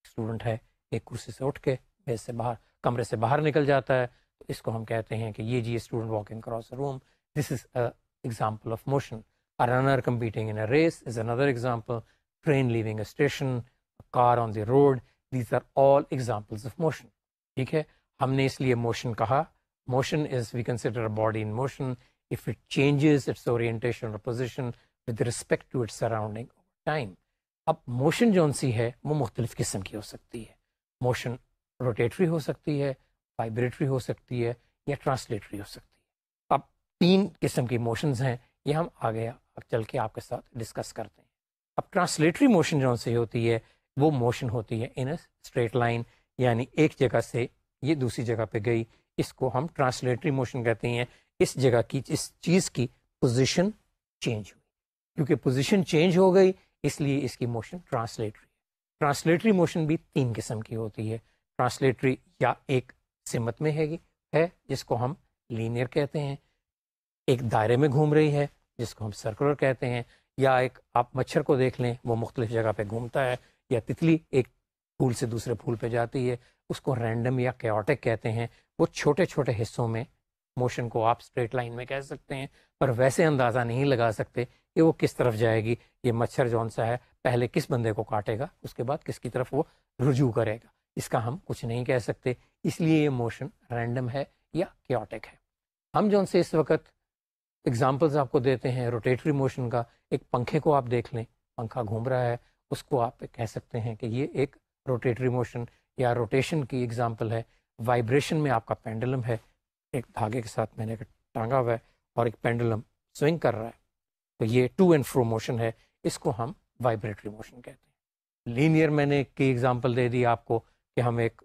student है एक कुर्सी से उठ के बेस से बाहर कमरे से बाहर निकल जाता है तो इसको हम कहते हैं कि ये जी student walking cross a room this is a example of motion A runner competing in a race is another example. Train leaving a station, a car on the road, these are all examples of motion. ठीक है हमने इसलिए motion कहा motion is we consider a body in motion if it changes its orientation or position with respect to its surrounding over time. अब motion जौन सी है वो मुख्तलिफ़ किस्म की हो सकती है मोशन रोटेटरी हो सकती है वाइब्रेटरी हो सकती है या ट्रांसलेटरी हो सकती है अब तीन किस्म की मोशन हैं ये हम आगे चल के आपके साथ डिस्कस करते हैं अब ट्रांसलेटरी मोशन जौन सी होती है वो मोशन होती है इन स्ट्रेट लाइन यानी एक जगह से ये दूसरी जगह पे गई इसको हम ट्रांसलेटरी मोशन कहते हैं इस जगह की इस चीज़ की पोजिशन चेंज हुई क्योंकि पोजिशन चेंज हो गई इसलिए इसकी मोशन ट्रांसलेटरी ट्रांसलेटरी मोशन भी तीन किस्म की होती है ट्रांसलेटरी या एक सिमत में हैगी है जिसको हम लीनियर कहते हैं एक दायरे में घूम रही है जिसको हम सर्कुलर कहते हैं या एक आप मच्छर को देख लें वो मुख्तलिफ जगह पे घूमता है या तितली एक फूल से दूसरे फूल पे जाती है उसको रैंडम या कैटिक कहते हैं वो छोटे छोटे हिस्सों में मोशन को आप स्ट्रेट लाइन में कह सकते हैं पर वैसे अंदाज़ा नहीं लगा सकते कि वो किस तरफ जाएगी ये मच्छर जोन सा है पहले किस बंदे को काटेगा उसके बाद किसकी तरफ वो रुझू करेगा इसका हम कुछ नहीं कह सकते इसलिए ये मोशन रैंडम है या क्योटिक है हम जौन से इस वक्त एग्जाम्पल्स आपको देते हैं रोटेटरी मोशन का एक पंखे को आप देख लें पंखा घूम रहा है उसको आप कह सकते हैं कि ये एक रोटेटरी मोशन या रोटेशन की एग्जाम्पल है वाइब्रेशन में आपका पेंडुलम है एक धागे के साथ मैंने टांगा हुआ है और एक पेंडुलम स्विंग कर रहा है तो ये टू एंड फ्रो मोशन है इसको हम वाइब्रेटरी मोशन कहते हैं लीनियर मैंने की एग्जांपल दे दी आपको कि हम एक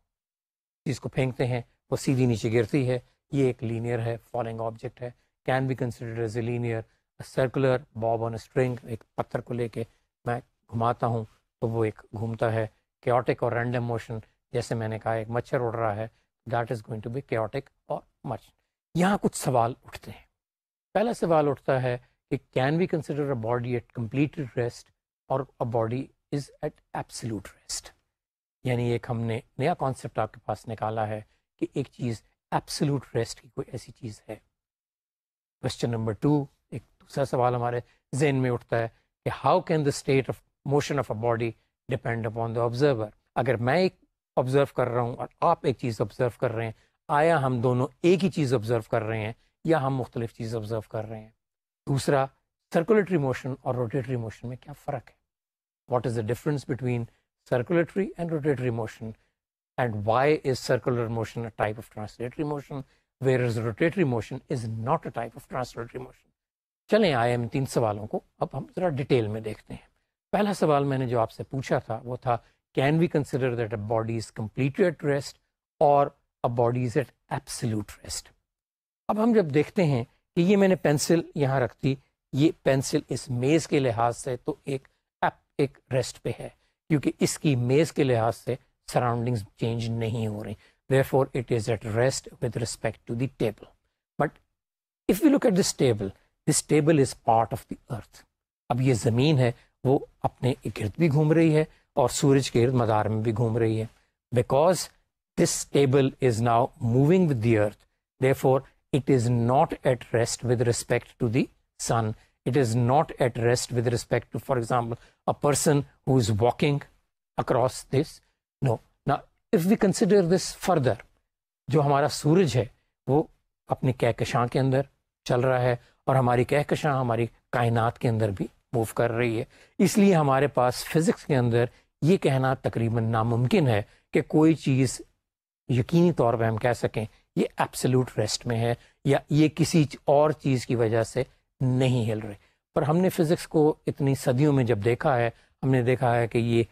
चीज़ को फेंकते हैं वो सीधी नीचे गिरती है ये एक लीनियर है फॉलिंग ऑब्जेक्ट है can be considered as a linear circular bob on string एक पत्थर को लेके मैं घुमाता हूँ तो वो एक घूमता है केओटिक और रैंडम मोशन जैसे मैंने कहा एक मच्छर उड़ रहा है that is going to be chaotic और मच यहाँ कुछ सवाल उठते हैं पहला सवाल उठता है it can be considered a body at completed rest और a body is at absolute rest यानी एक हमने नया कॉन्सेप्ट आपके पास निकाला है कि एक चीज़ एब्सोल्यूट रेस्ट की कोई ऐसी चीज़ है क्वेश्चन नंबर टू एक दूसरा सवाल हमारे जहन में उठता है कि how can the state of motion of a body depend upon the observer अगर मैं एक ऑब्जर्व कर रहा हूँ और आप एक चीज़ ऑब्जर्व कर रहे हैं आया हम दोनों एक ही चीज़ ऑब्जर्व कर रहे हैं या हम मुख्तलिफ चीज़ ऑब्जर्व कर रहे हैं दूसरा सर्कुलेटरी मोशन और रोटेटरी मोशन में क्या फ़र्क है what is the difference between circulatory and rotatory motion and why is circular motion a type of translatory motion whereas rotatory motion is not a type of translatory motion चलें आए हम तीन सवालों को अब हम ज़रा डिटेल में देखते हैं पहला सवाल मैंने जो आपसे पूछा था वो था can we consider that a body is completely at rest और a body is at absolute rest अब हम जब देखते हैं कि ये मैंने पेंसिल यहाँ रख दी ये पेंसिल इस मेज़ के लिहाज से तो एक अप एक रेस्ट पे है क्योंकि इसकी मेज़ के लिहाज से सराउंडिंग्स चेंज नहीं हो रही therefore it is at rest with respect to the table. But if we look at this table, this table is part of the earth. अब ये ज़मीन है वो अपने गिर्द भी घूम रही है और सूरज के गिर्द मदार में भी घूम रही है because this table is now moving with the earth therefore it is not at rest with respect to the sun. It is not at rest with respect to, for example, a person who is walking across this. No. Now, if we consider this further, जो हमारा सूरज है वो अपनी कहकशां के अंदर चल रहा है और हमारी कहकशां हमारी कायनात के अंदर भी मूव कर रही है इसलिए हमारे पास फिज़िक्स के अंदर ये कहना तकरीबन नामुमकिन है कि कोई चीज़ यकीनी तौर पर हम कह सकें ये एब्सोल्यूट रेस्ट में है या ये किसी और चीज़ की वजह से नहीं हिल रहे पर हमने फिज़िक्स को इतनी सदियों में जब देखा है हमने देखा है कि ये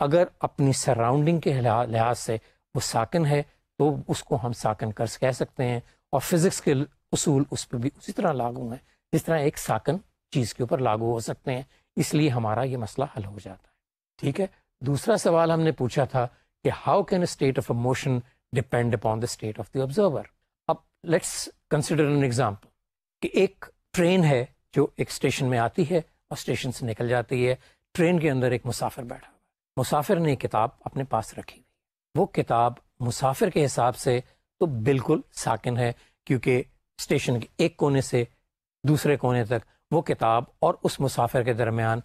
अगर अपनी सराउंडिंग के लिहाज से वो साकिन है तो उसको हम साकिन कर्ज कह सकते हैं और फिज़िक्स के उसूल उस पर भी उसी तरह लागू हैं जिस तरह एक साकन चीज़ के ऊपर लागू हो सकते हैं इसलिए हमारा ये मसला हल हो जाता है ठीक है दूसरा सवाल हमने पूछा था कि how can state of a motion depend upon the state of the observer अब लेट्स कंसिडर एन एग्जांपल कि एक ट्रेन है जो एक स्टेशन में आती है और स्टेशन से निकल जाती है ट्रेन के अंदर एक मुसाफिर बैठा हुआ मुसाफिर ने किताब अपने पास रखी हुई वो किताब मुसाफिर के हिसाब से तो बिल्कुल साकिन है क्योंकि स्टेशन के एक कोने से दूसरे कोने तक वो किताब और उस मुसाफिर के दरमियान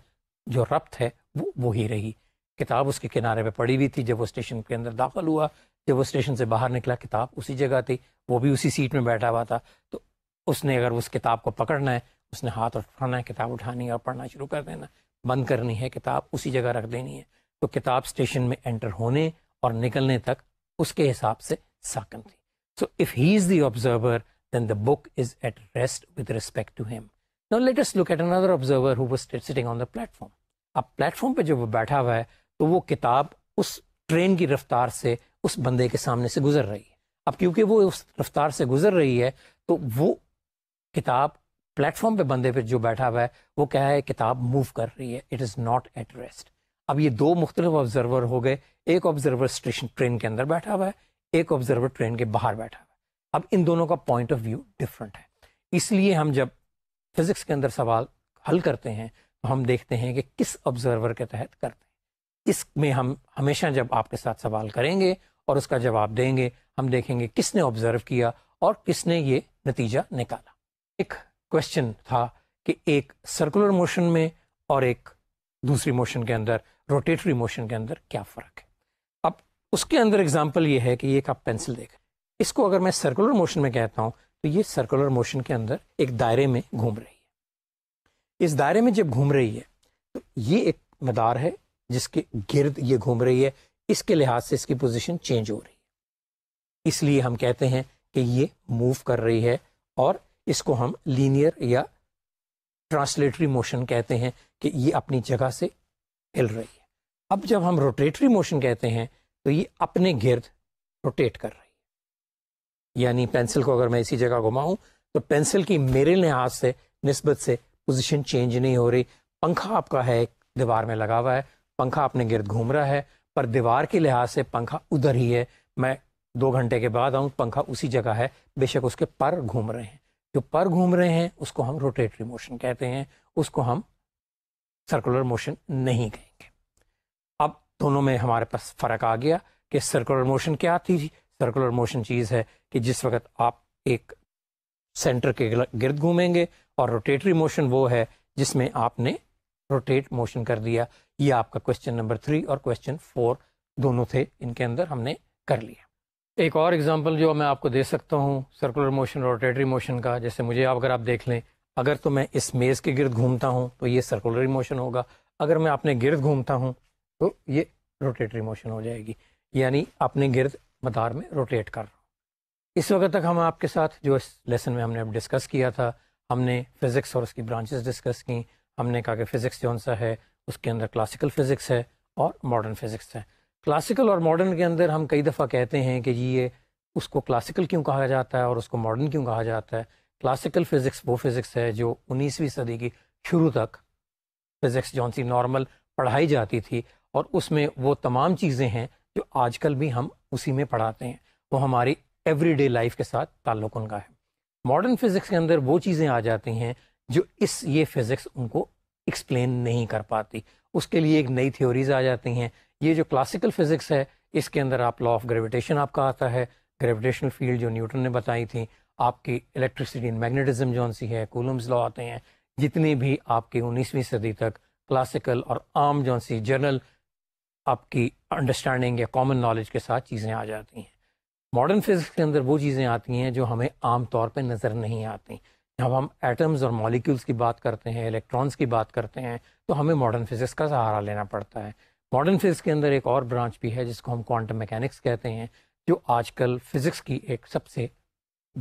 जो रब्त है वो वो ही रही किताब उसके किनारे पे पड़ी हुई थी जब वो स्टेशन के अंदर दाखिल हुआ जब वो स्टेशन से बाहर निकला किताब उसी जगह थी वो भी उसी सीट में बैठा हुआ था तो उसने अगर उस किताब को पकड़ना है उसने हाथ उठाना है किताब उठानी है और पढ़ना शुरू कर देना बंद करनी है किताब उसी जगह रख देनी है तो किताब स्टेशन में एंटर होने और निकलने तक उसके हिसाब से साकन थी so if he is the observer then the book is at rest with respect to him now let us look at another observer who was sitting on the platform अब प्लेटफॉर्म पे जब वो बैठा हुआ है तो वो किताब उस ट्रेन की रफ्तार से उस बंदे के सामने से गुजर रही है अब क्योंकि वो उस रफ्तार से गुजर रही है तो वो किताब प्लेटफॉर्म पे बंदे पे जो बैठा हुआ है वो क्या है किताब मूव कर रही है it is not at rest अब ये दो मुख्तलिफ ऑब्जर्वर हो गए एक ऑब्जर्वर स्टेशन ट्रेन के अंदर बैठा हुआ है एक ऑब्जर्वर ट्रेन के बाहर बैठा हुआ है अब इन दोनों का पॉइंट ऑफ व्यू डिफरेंट है इसलिए हम जब फिजिक्स के अंदर सवाल हल करते हैं तो हम देखते हैं कि किस ऑब्जर्वर के तहत करते हैं इसमें हम हमेशा जब आपके साथ सवाल करेंगे और उसका जवाब देंगे हम देखेंगे किसने ऑब्ज़र्व किया और किसने ये नतीजा निकाला एक क्वेश्चन था कि एक सर्कुलर मोशन में और एक दूसरी मोशन के अंदर रोटेटरी मोशन के अंदर क्या फ़र्क है अब उसके अंदर एग्जाम्पल ये है कि ये एक आप पेंसिल देखें इसको अगर मैं सर्कुलर मोशन में कहता हूँ तो ये सर्कुलर मोशन के अंदर एक दायरे में घूम रही है इस दायरे में जब घूम रही है तो ये एक मदार है जिसके गिर्द ये घूम रही है इसके लिहाज से इसकी पोजीशन चेंज हो रही है इसलिए हम कहते हैं कि ये मूव कर रही है और इसको हम लीनियर या ट्रांसलेटरी मोशन कहते हैं कि ये अपनी जगह से हिल रही है अब जब हम रोटेटरी मोशन कहते हैं तो ये अपने गिर्द रोटेट कर रही है यानी पेंसिल को अगर मैं इसी जगह घुमाऊं तो पेंसिल की मेरे लिहाज से नस्बत से पोजीशन चेंज नहीं हो रही पंखा आपका है दीवार में लगा हुआ है पंखा अपने गिर्द घूम रहा है पर दीवार के लिहाज से पंखा उधर ही है मैं दो घंटे के बाद आऊँ पंखा उसी जगह है बेशक उसके पर घूम रहे हैं जो पर घूम रहे हैं उसको हम रोटेटरी मोशन कहते हैं उसको हम सर्कुलर मोशन नहीं कहेंगे अब दोनों में हमारे पास फ़र्क आ गया कि सर्कुलर मोशन क्या थी सर्कुलर मोशन चीज़ है कि जिस वक्त आप एक सेंटर के गिरद घूमेंगे और रोटेटरी मोशन वो है जिसमें आपने रोटेट मोशन कर दिया ये आपका क्वेश्चन नंबर थ्री और क्वेश्चन फोर दोनों थे इनके अंदर हमने कर लिया एक और एग्जाम्पल जो मैं आपको दे सकता हूँ सर्कुलर मोशन रोटेटरी मोशन का जैसे मुझे आप अगर आप देख लें अगर तो मैं इस मेज़ के गिर्द घूमता हूँ तो ये सर्कुलर मोशन होगा अगर मैं अपने गिर्द घूमता हूँ तो ये रोटेटरी मोशन हो जाएगी यानी अपने गिर्द मदार में रोटेट कर रहा हूँ इस वक्त तक हम आपके साथ जो इस लेसन में हमने अब डिस्कस किया था हमने फिज़िक्स और उसकी ब्रांचेस डिस्कस की हमने कहा कि फ़िज़िक्स जो सा है उसके अंदर क्लासिकल फ़िज़िक्स है और मॉडर्न फ़िज़िक्स है क्लासिकल और मॉडर्न के अंदर हम कई दफ़ा कहते हैं कि ये उसको क्लासिकल क्यों कहा जाता है और उसको मॉडर्न क्यों कहा जाता है क्लासिकल फ़िज़िक्स वो फ़िज़िक्स है जो उन्नीसवीं सदी की शुरू तक फ़िज़िक्स जौन सी नॉर्मल पढ़ाई जाती थी और उसमें वो तमाम चीज़ें हैं जो आजकल भी हम उसी में पढ़ाते हैं वो हमारी एवरीडे लाइफ के साथ ताल्लुक़ उनका है मॉडर्न फ़िज़िक्स के अंदर वो चीज़ें आ जाती हैं जो इस ये फिज़िक्स उनको एक्सप्लेन नहीं कर पाती उसके लिए एक नई थ्योरीज आ जाती हैं ये जो क्लासिकल फिज़िक्स है इसके अंदर आप लॉ ऑफ ग्रेविटेशन आपका आता है ग्रेविटेशनल फील्ड जो न्यूटन ने बताई थी आपकी इलेक्ट्रिसिटी एंड मैग्नेटिज्म जौन सी है कोलम्स लॉ आते हैं जितने भी आपके उन्नीसवीं सदी तक क्लासिकल और आम जौन सी जनरल आपकी अंडरस्टैंडिंग या कॉमन नॉलेज के साथ चीज़ें आ जाती हैं मॉडर्न फिज़िक्स के अंदर वो चीज़ें आती हैं जो हमें आम तौर पर नज़र नहीं आती जब हम एटम्स और मॉलिक्यूल्स की बात करते हैं इलेक्ट्रॉन्स की बात करते हैं तो हमें मॉडर्न फिजिक्स का सहारा लेना पड़ता है मॉडर्न फिजिक्स के अंदर एक और ब्रांच भी है जिसको हम क्वांटम मैकेनिक्स कहते हैं जो आजकल फिज़िक्स की एक सबसे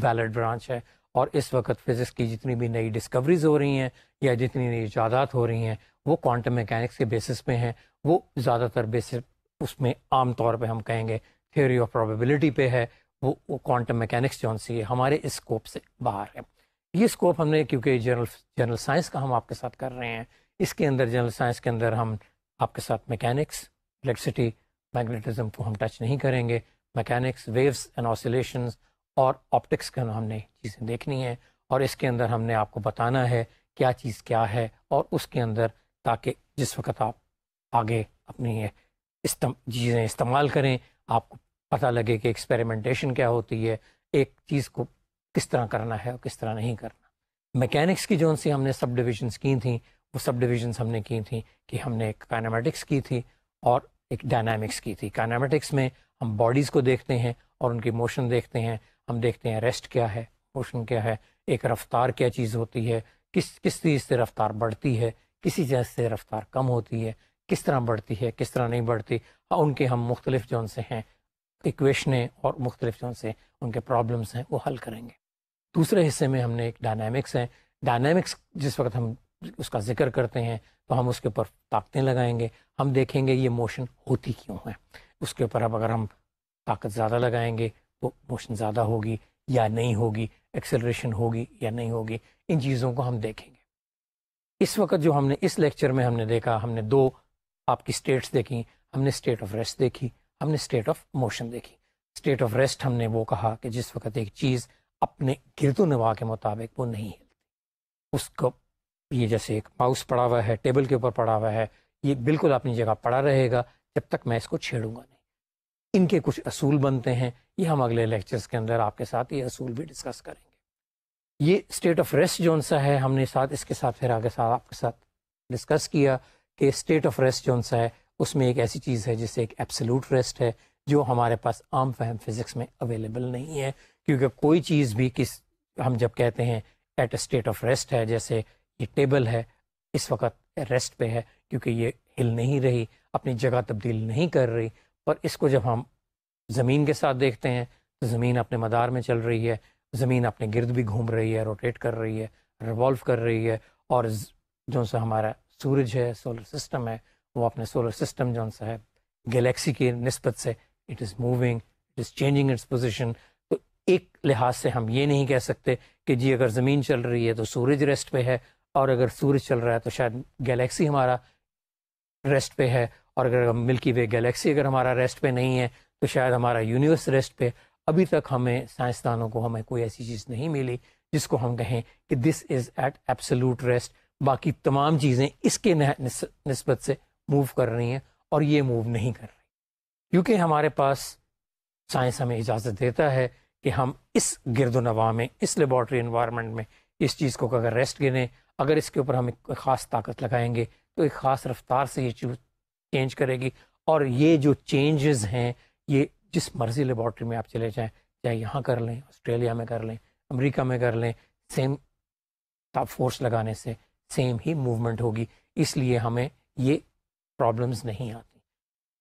वैलिड ब्रांच है और इस वक्त फिज़िक्स की जितनी भी नई डिस्कवरीज हो रही हैं या जितनी नई ईजादात हो रही हैं वो क्वांटम मैकेनिक्स के बेसिस पे हैं वो ज़्यादातर बेसिस उसमें आम तौर पे हम कहेंगे थ्योरी ऑफ प्रोबेबिलिटी पे है वो क्वांटम मैकेनिक्स जो सी है हमारे स्कोप से बाहर है ये स्कोप हमने क्योंकि जनरल जनरल साइंस का हम आपके साथ कर रहे हैं इसके अंदर जनरल साइंस के अंदर हम आपके साथ मैकेनिक्स इलेक्ट्रिसिटी मैग्नेटिज्म को हम टच नहीं करेंगे मैकेनिक्स वेव्स एंड ऑसिलेशन और ऑप्टिक्स का हमने चीज़ें देखनी है और इसके अंदर हमने आपको बताना है क्या चीज़ क्या है और उसके अंदर ताकि जिस वक्त आप आगे अपनी इस्तम, चीज़ें इस्तेमाल करें आपको पता लगे कि एक्सपेरिमेंटेशन क्या होती है एक चीज़ को किस तरह करना है और किस तरह नहीं करना मैकेनिक्स की जोन सी हमने सब डिविजन्स की थी वो सब डिविजन्स हमने की थी कि हमने एक काइनामेटिक्स की थी और एक डायनामिक्स की थी काइनामेटिक्स में हम बॉडीज़ को देखते हैं और उनकी मोशन देखते हैं हम देखते हैं रेस्ट क्या है मोशन क्या है एक रफ्तार क्या चीज़ होती है किस किस चीज़ से रफ्तार बढ़ती है किसी चीज़ से रफ्तार कम होती है किस तरह बढ़ती है किस तरह नहीं बढ़ती हाँ उनके हम मुख्तलिफ जोन से हैं इक्वेशनें और मुख्तलिफ जोन से उनके प्रॉब्लम्स हैं वो हल करेंगे दूसरे हिस्से में हमने एक डायनामिक्स है डायनामिक्स जिस वक्त हम उसका जिक्र करते हैं तो हम उसके ऊपर ताकतें लगाएंगे हम देखेंगे ये मोशन होती क्यों है उसके ऊपर अब अगर हम ताकत ज़्यादा लगाएंगे तो मोशन ज़्यादा होगी या नहीं होगी एक्सेलरेशन होगी या नहीं होगी इन चीज़ों को हम देखेंगे इस वक्त जो हमने इस लेक्चर में हमने देखा हमने दो आपकी स्टेट्स देखी हमने स्टेट ऑफ रेस्ट देखी हमने स्टेट ऑफ मोशन देखी स्टेट ऑफ रेस्ट हमने वो कहा कि जिस वक्त एक चीज़ अपने गिरदो नवा के मुताबिक वो नहीं हिलती उसको ये जैसे एक माउस पड़ा हुआ है टेबल के ऊपर पड़ा हुआ है ये बिल्कुल अपनी जगह पड़ा रहेगा जब तक मैं इसको छेड़ूंगा नहीं इनके कुछ असूल बनते हैं ये हम अगले लेक्चर्स के अंदर आपके साथ ये असूल भी डिस्कस करेंगे ये स्टेट ऑफ रेस्ट जौन सा है हमने साथ इसके साथ फिर आगे साथ आपके साथ डिस्कस किया कि स्टेट ऑफ रेस्ट जौन सा है उसमें एक ऐसी चीज़ है जिसे एक एब्सोलूट रेस्ट है जो हमारे पास आम फहम फिज़िक्स में अवेलेबल नहीं है क्योंकि कोई चीज़ भी किस हम जब कहते हैं एट स्टेट ऑफ रेस्ट है जैसे ये टेबल है इस वक्त रेस्ट पे है क्योंकि ये हिल नहीं रही अपनी जगह तब्दील नहीं कर रही पर इसको जब हम ज़मीन के साथ देखते हैं तो ज़मीन अपने मदार में चल रही है ज़मीन अपने गिरद भी घूम रही है रोटेट कर रही है रिवॉल्व कर रही है और जो सा हमारा सूरज है सोलर सिस्टम है वो अपने सोलर सिस्टम जो सा है गैलेक्सी की नस्बत से it is moving it is changing its position एक लिहाज से हम ये नहीं कह सकते कि जी अगर ज़मीन चल रही है तो सूरज रेस्ट पे है और अगर सूरज चल रहा है तो शायद गैलेक्सी हमारा रेस्ट पे है और अगर मिल्की वे गैलेक्सी अगर हमारा रेस्ट पे नहीं है तो शायद हमारा यूनिवर्स रेस्ट पे अभी तक हमें साइंसदानों को हमें कोई ऐसी चीज़ नहीं मिली जिसको हम कहें कि this is at absolute rest बाकी तमाम चीज़ें इसके नस्बत से मूव कर रही हैं और ये मूव नहीं कर रही क्योंकि हमारे पास साइंस हमें इजाज़त देता है कि हम इस गिरद नवा में इस लेबॉर्ट्री इन्वायरमेंट में इस चीज़ को अगर रेस्ट गिने अगर इसके ऊपर हम एक ख़ास ताकत लगाएंगे तो एक ख़ास रफ्तार से ये चीज चेंज करेगी और ये जो चेंजेस हैं ये जिस मर्ज़ी लेबॉर्ट्री में आप चले जाएँ चाहे यहाँ कर लें ऑस्ट्रेलिया में कर लें अमेरिका में कर लें सेम फोर्स लगाने से सेम ही मूवमेंट होगी इसलिए हमें ये प्रॉब्लम्स नहीं आती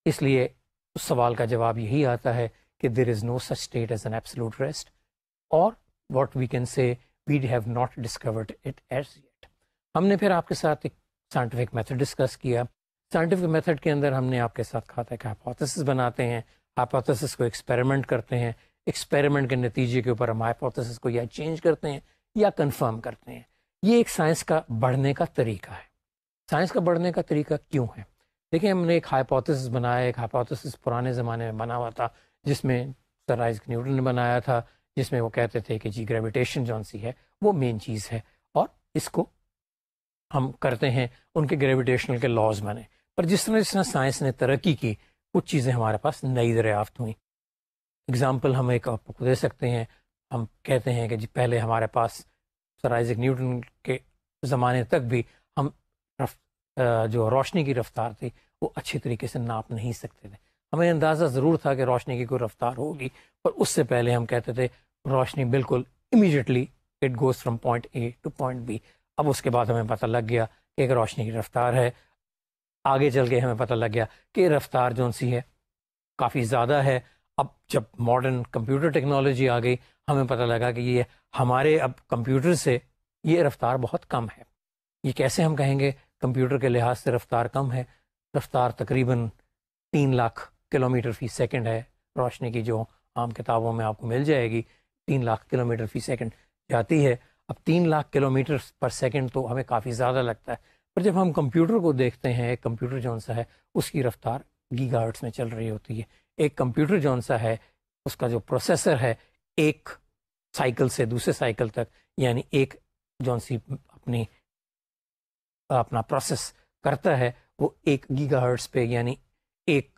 इसलिए उस सवाल का जवाब यही आता है कि there is no such state as an absolute rest और what we can say we have not discovered it as yet हमने फिर आपके साथ एक साइंटिफिक मेथड डिस्कस किया साइंटिफिक मेथड के अंदर हमने आपके साथ कहा था कि हाइपोथेसिस बनाते हैं हाइपोथेसिस को एक्सपेरिमेंट करते हैं एक्सपेरिमेंट के नतीजे के ऊपर हम हाइपोथेसिस को या चेंज करते हैं या कंफर्म करते हैं ये एक साइंस का बढ़ने का तरीका है साइंस का बढ़ने का तरीका क्यों है देखिए हमने एक हाइपोथेसिस बनाया एक हाइपोथेसिस पुराने ज़माने में बना हुआ था जिसमें सर आइजक न्यूटन ने बनाया था जिसमें वो कहते थे कि जी ग्रेविटेशन जौन सी है वो मेन चीज़ है और इसको हम करते हैं उनके ग्रेविटेशनल के लॉज बने पर जिस तरह जिस तरह साइंस ने तरक्की की कुछ चीज़ें हमारे पास नई दरियाफ्त हुई एग्ज़ाम्पल हम एक आपको दे सकते हैं हम कहते हैं कि जी पहले हमारे पास सर आइजक न्यूटन के ज़माने तक भी हम रफ, जो रोशनी की रफ्तार थी वो अच्छे तरीके से नाप नहीं सकते थे हमें अंदाज़ा ज़रूर था कि रोशनी की कोई रफ्तार होगी पर उससे पहले हम कहते थे रोशनी बिल्कुल immediately it goes from point A to point B अब उसके बाद हमें पता लग गया कि एक रोशनी की रफ्तार है आगे चल के हमें पता लग गया कि रफ्तार जो सी है काफ़ी ज़्यादा है अब जब मॉडर्न कंप्यूटर टेक्नोलॉजी आ गई हमें पता लगा कि ये हमारे अब कंप्यूटर से ये रफ्तार बहुत कम है ये कैसे हम कहेंगे कंप्यूटर के लिहाज से रफ्तार कम है रफ्तार तकरीबन तीन लाख किलोमीटर फ़ी सेकेंड है रोशनी की जो आम किताबों में आपको मिल जाएगी तीन लाख किलोमीटर फ़ी सेकेंड जाती है अब तीन लाख किलोमीटर पर सेकंड तो हमें काफ़ी ज़्यादा लगता है पर जब हम कंप्यूटर को देखते हैं एक कंप्यूटर जो सा है उसकी रफ्तार गीगाहर्ट्स में चल रही होती है एक कंप्यूटर जौन सा है उसका जो प्रोसेसर है एक साइकिल से दूसरे साइकिल तक यानी एक जो सी अपनी अपना प्रोसेस करता है वो एक गीगा हर्ट्स पे यानी एक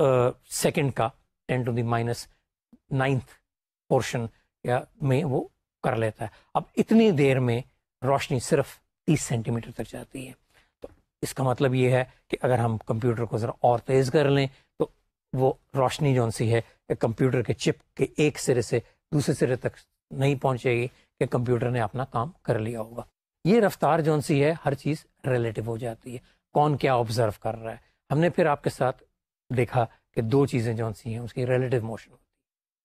सेकेंड का ten to the minus ninth portion या में वो कर लेता है अब इतनी देर में रोशनी सिर्फ तीस सेंटीमीटर तक जाती है तो इसका मतलब ये है कि अगर हम कंप्यूटर को ज़रा और तेज़ कर लें तो वो रोशनी जौन सी है कंप्यूटर के चिप के एक सिरे से दूसरे सिरे तक नहीं पहुंचेगी कि कंप्यूटर ने अपना काम कर लिया होगा ये रफ्तार जौन सी है हर चीज़ रिलेटिव हो जाती है कौन क्या ऑब्जर्व कर रहा है हमने फिर आपके साथ देखा कि दो चीज़ें जौन सी हैं उसकी रिलेटिव मोशन होती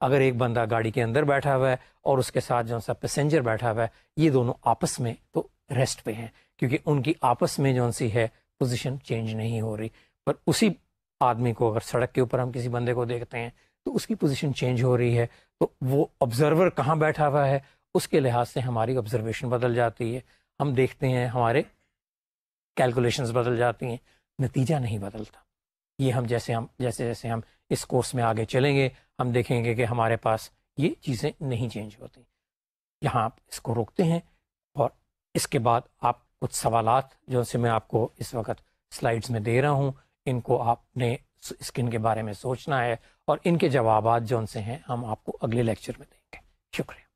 अगर एक बंदा गाड़ी के अंदर बैठा हुआ है और उसके साथ जो सा पैसेंजर बैठा हुआ है ये दोनों आपस में तो रेस्ट पे हैं क्योंकि उनकी आपस में जो सी है पोजिशन चेंज नहीं हो रही पर उसी आदमी को अगर सड़क के ऊपर हम किसी बंदे को देखते हैं तो उसकी पोजीशन चेंज हो रही है तो वो ऑब्जर्वर कहाँ बैठा हुआ है उसके लिहाज से हमारी ऑब्जर्वेशन बदल जाती है हम देखते हैं हमारे कैलकुलेशंस बदल जाती हैं नतीजा नहीं बदलता ये हम जैसे हम जैसे जैसे हम इस कोर्स में आगे चलेंगे हम देखेंगे कि हमारे पास ये चीज़ें नहीं चेंज होती यहाँ आप इसको रोकते हैं और इसके बाद आप कुछ सवाल जो से मैं आपको इस वक्त स्लाइड्स में दे रहा हूँ इनको आपने स्किन के बारे में सोचना है और इनके जवाब जो उनसे हैं हम आपको अगले लेक्चर में देंगे शुक्रिया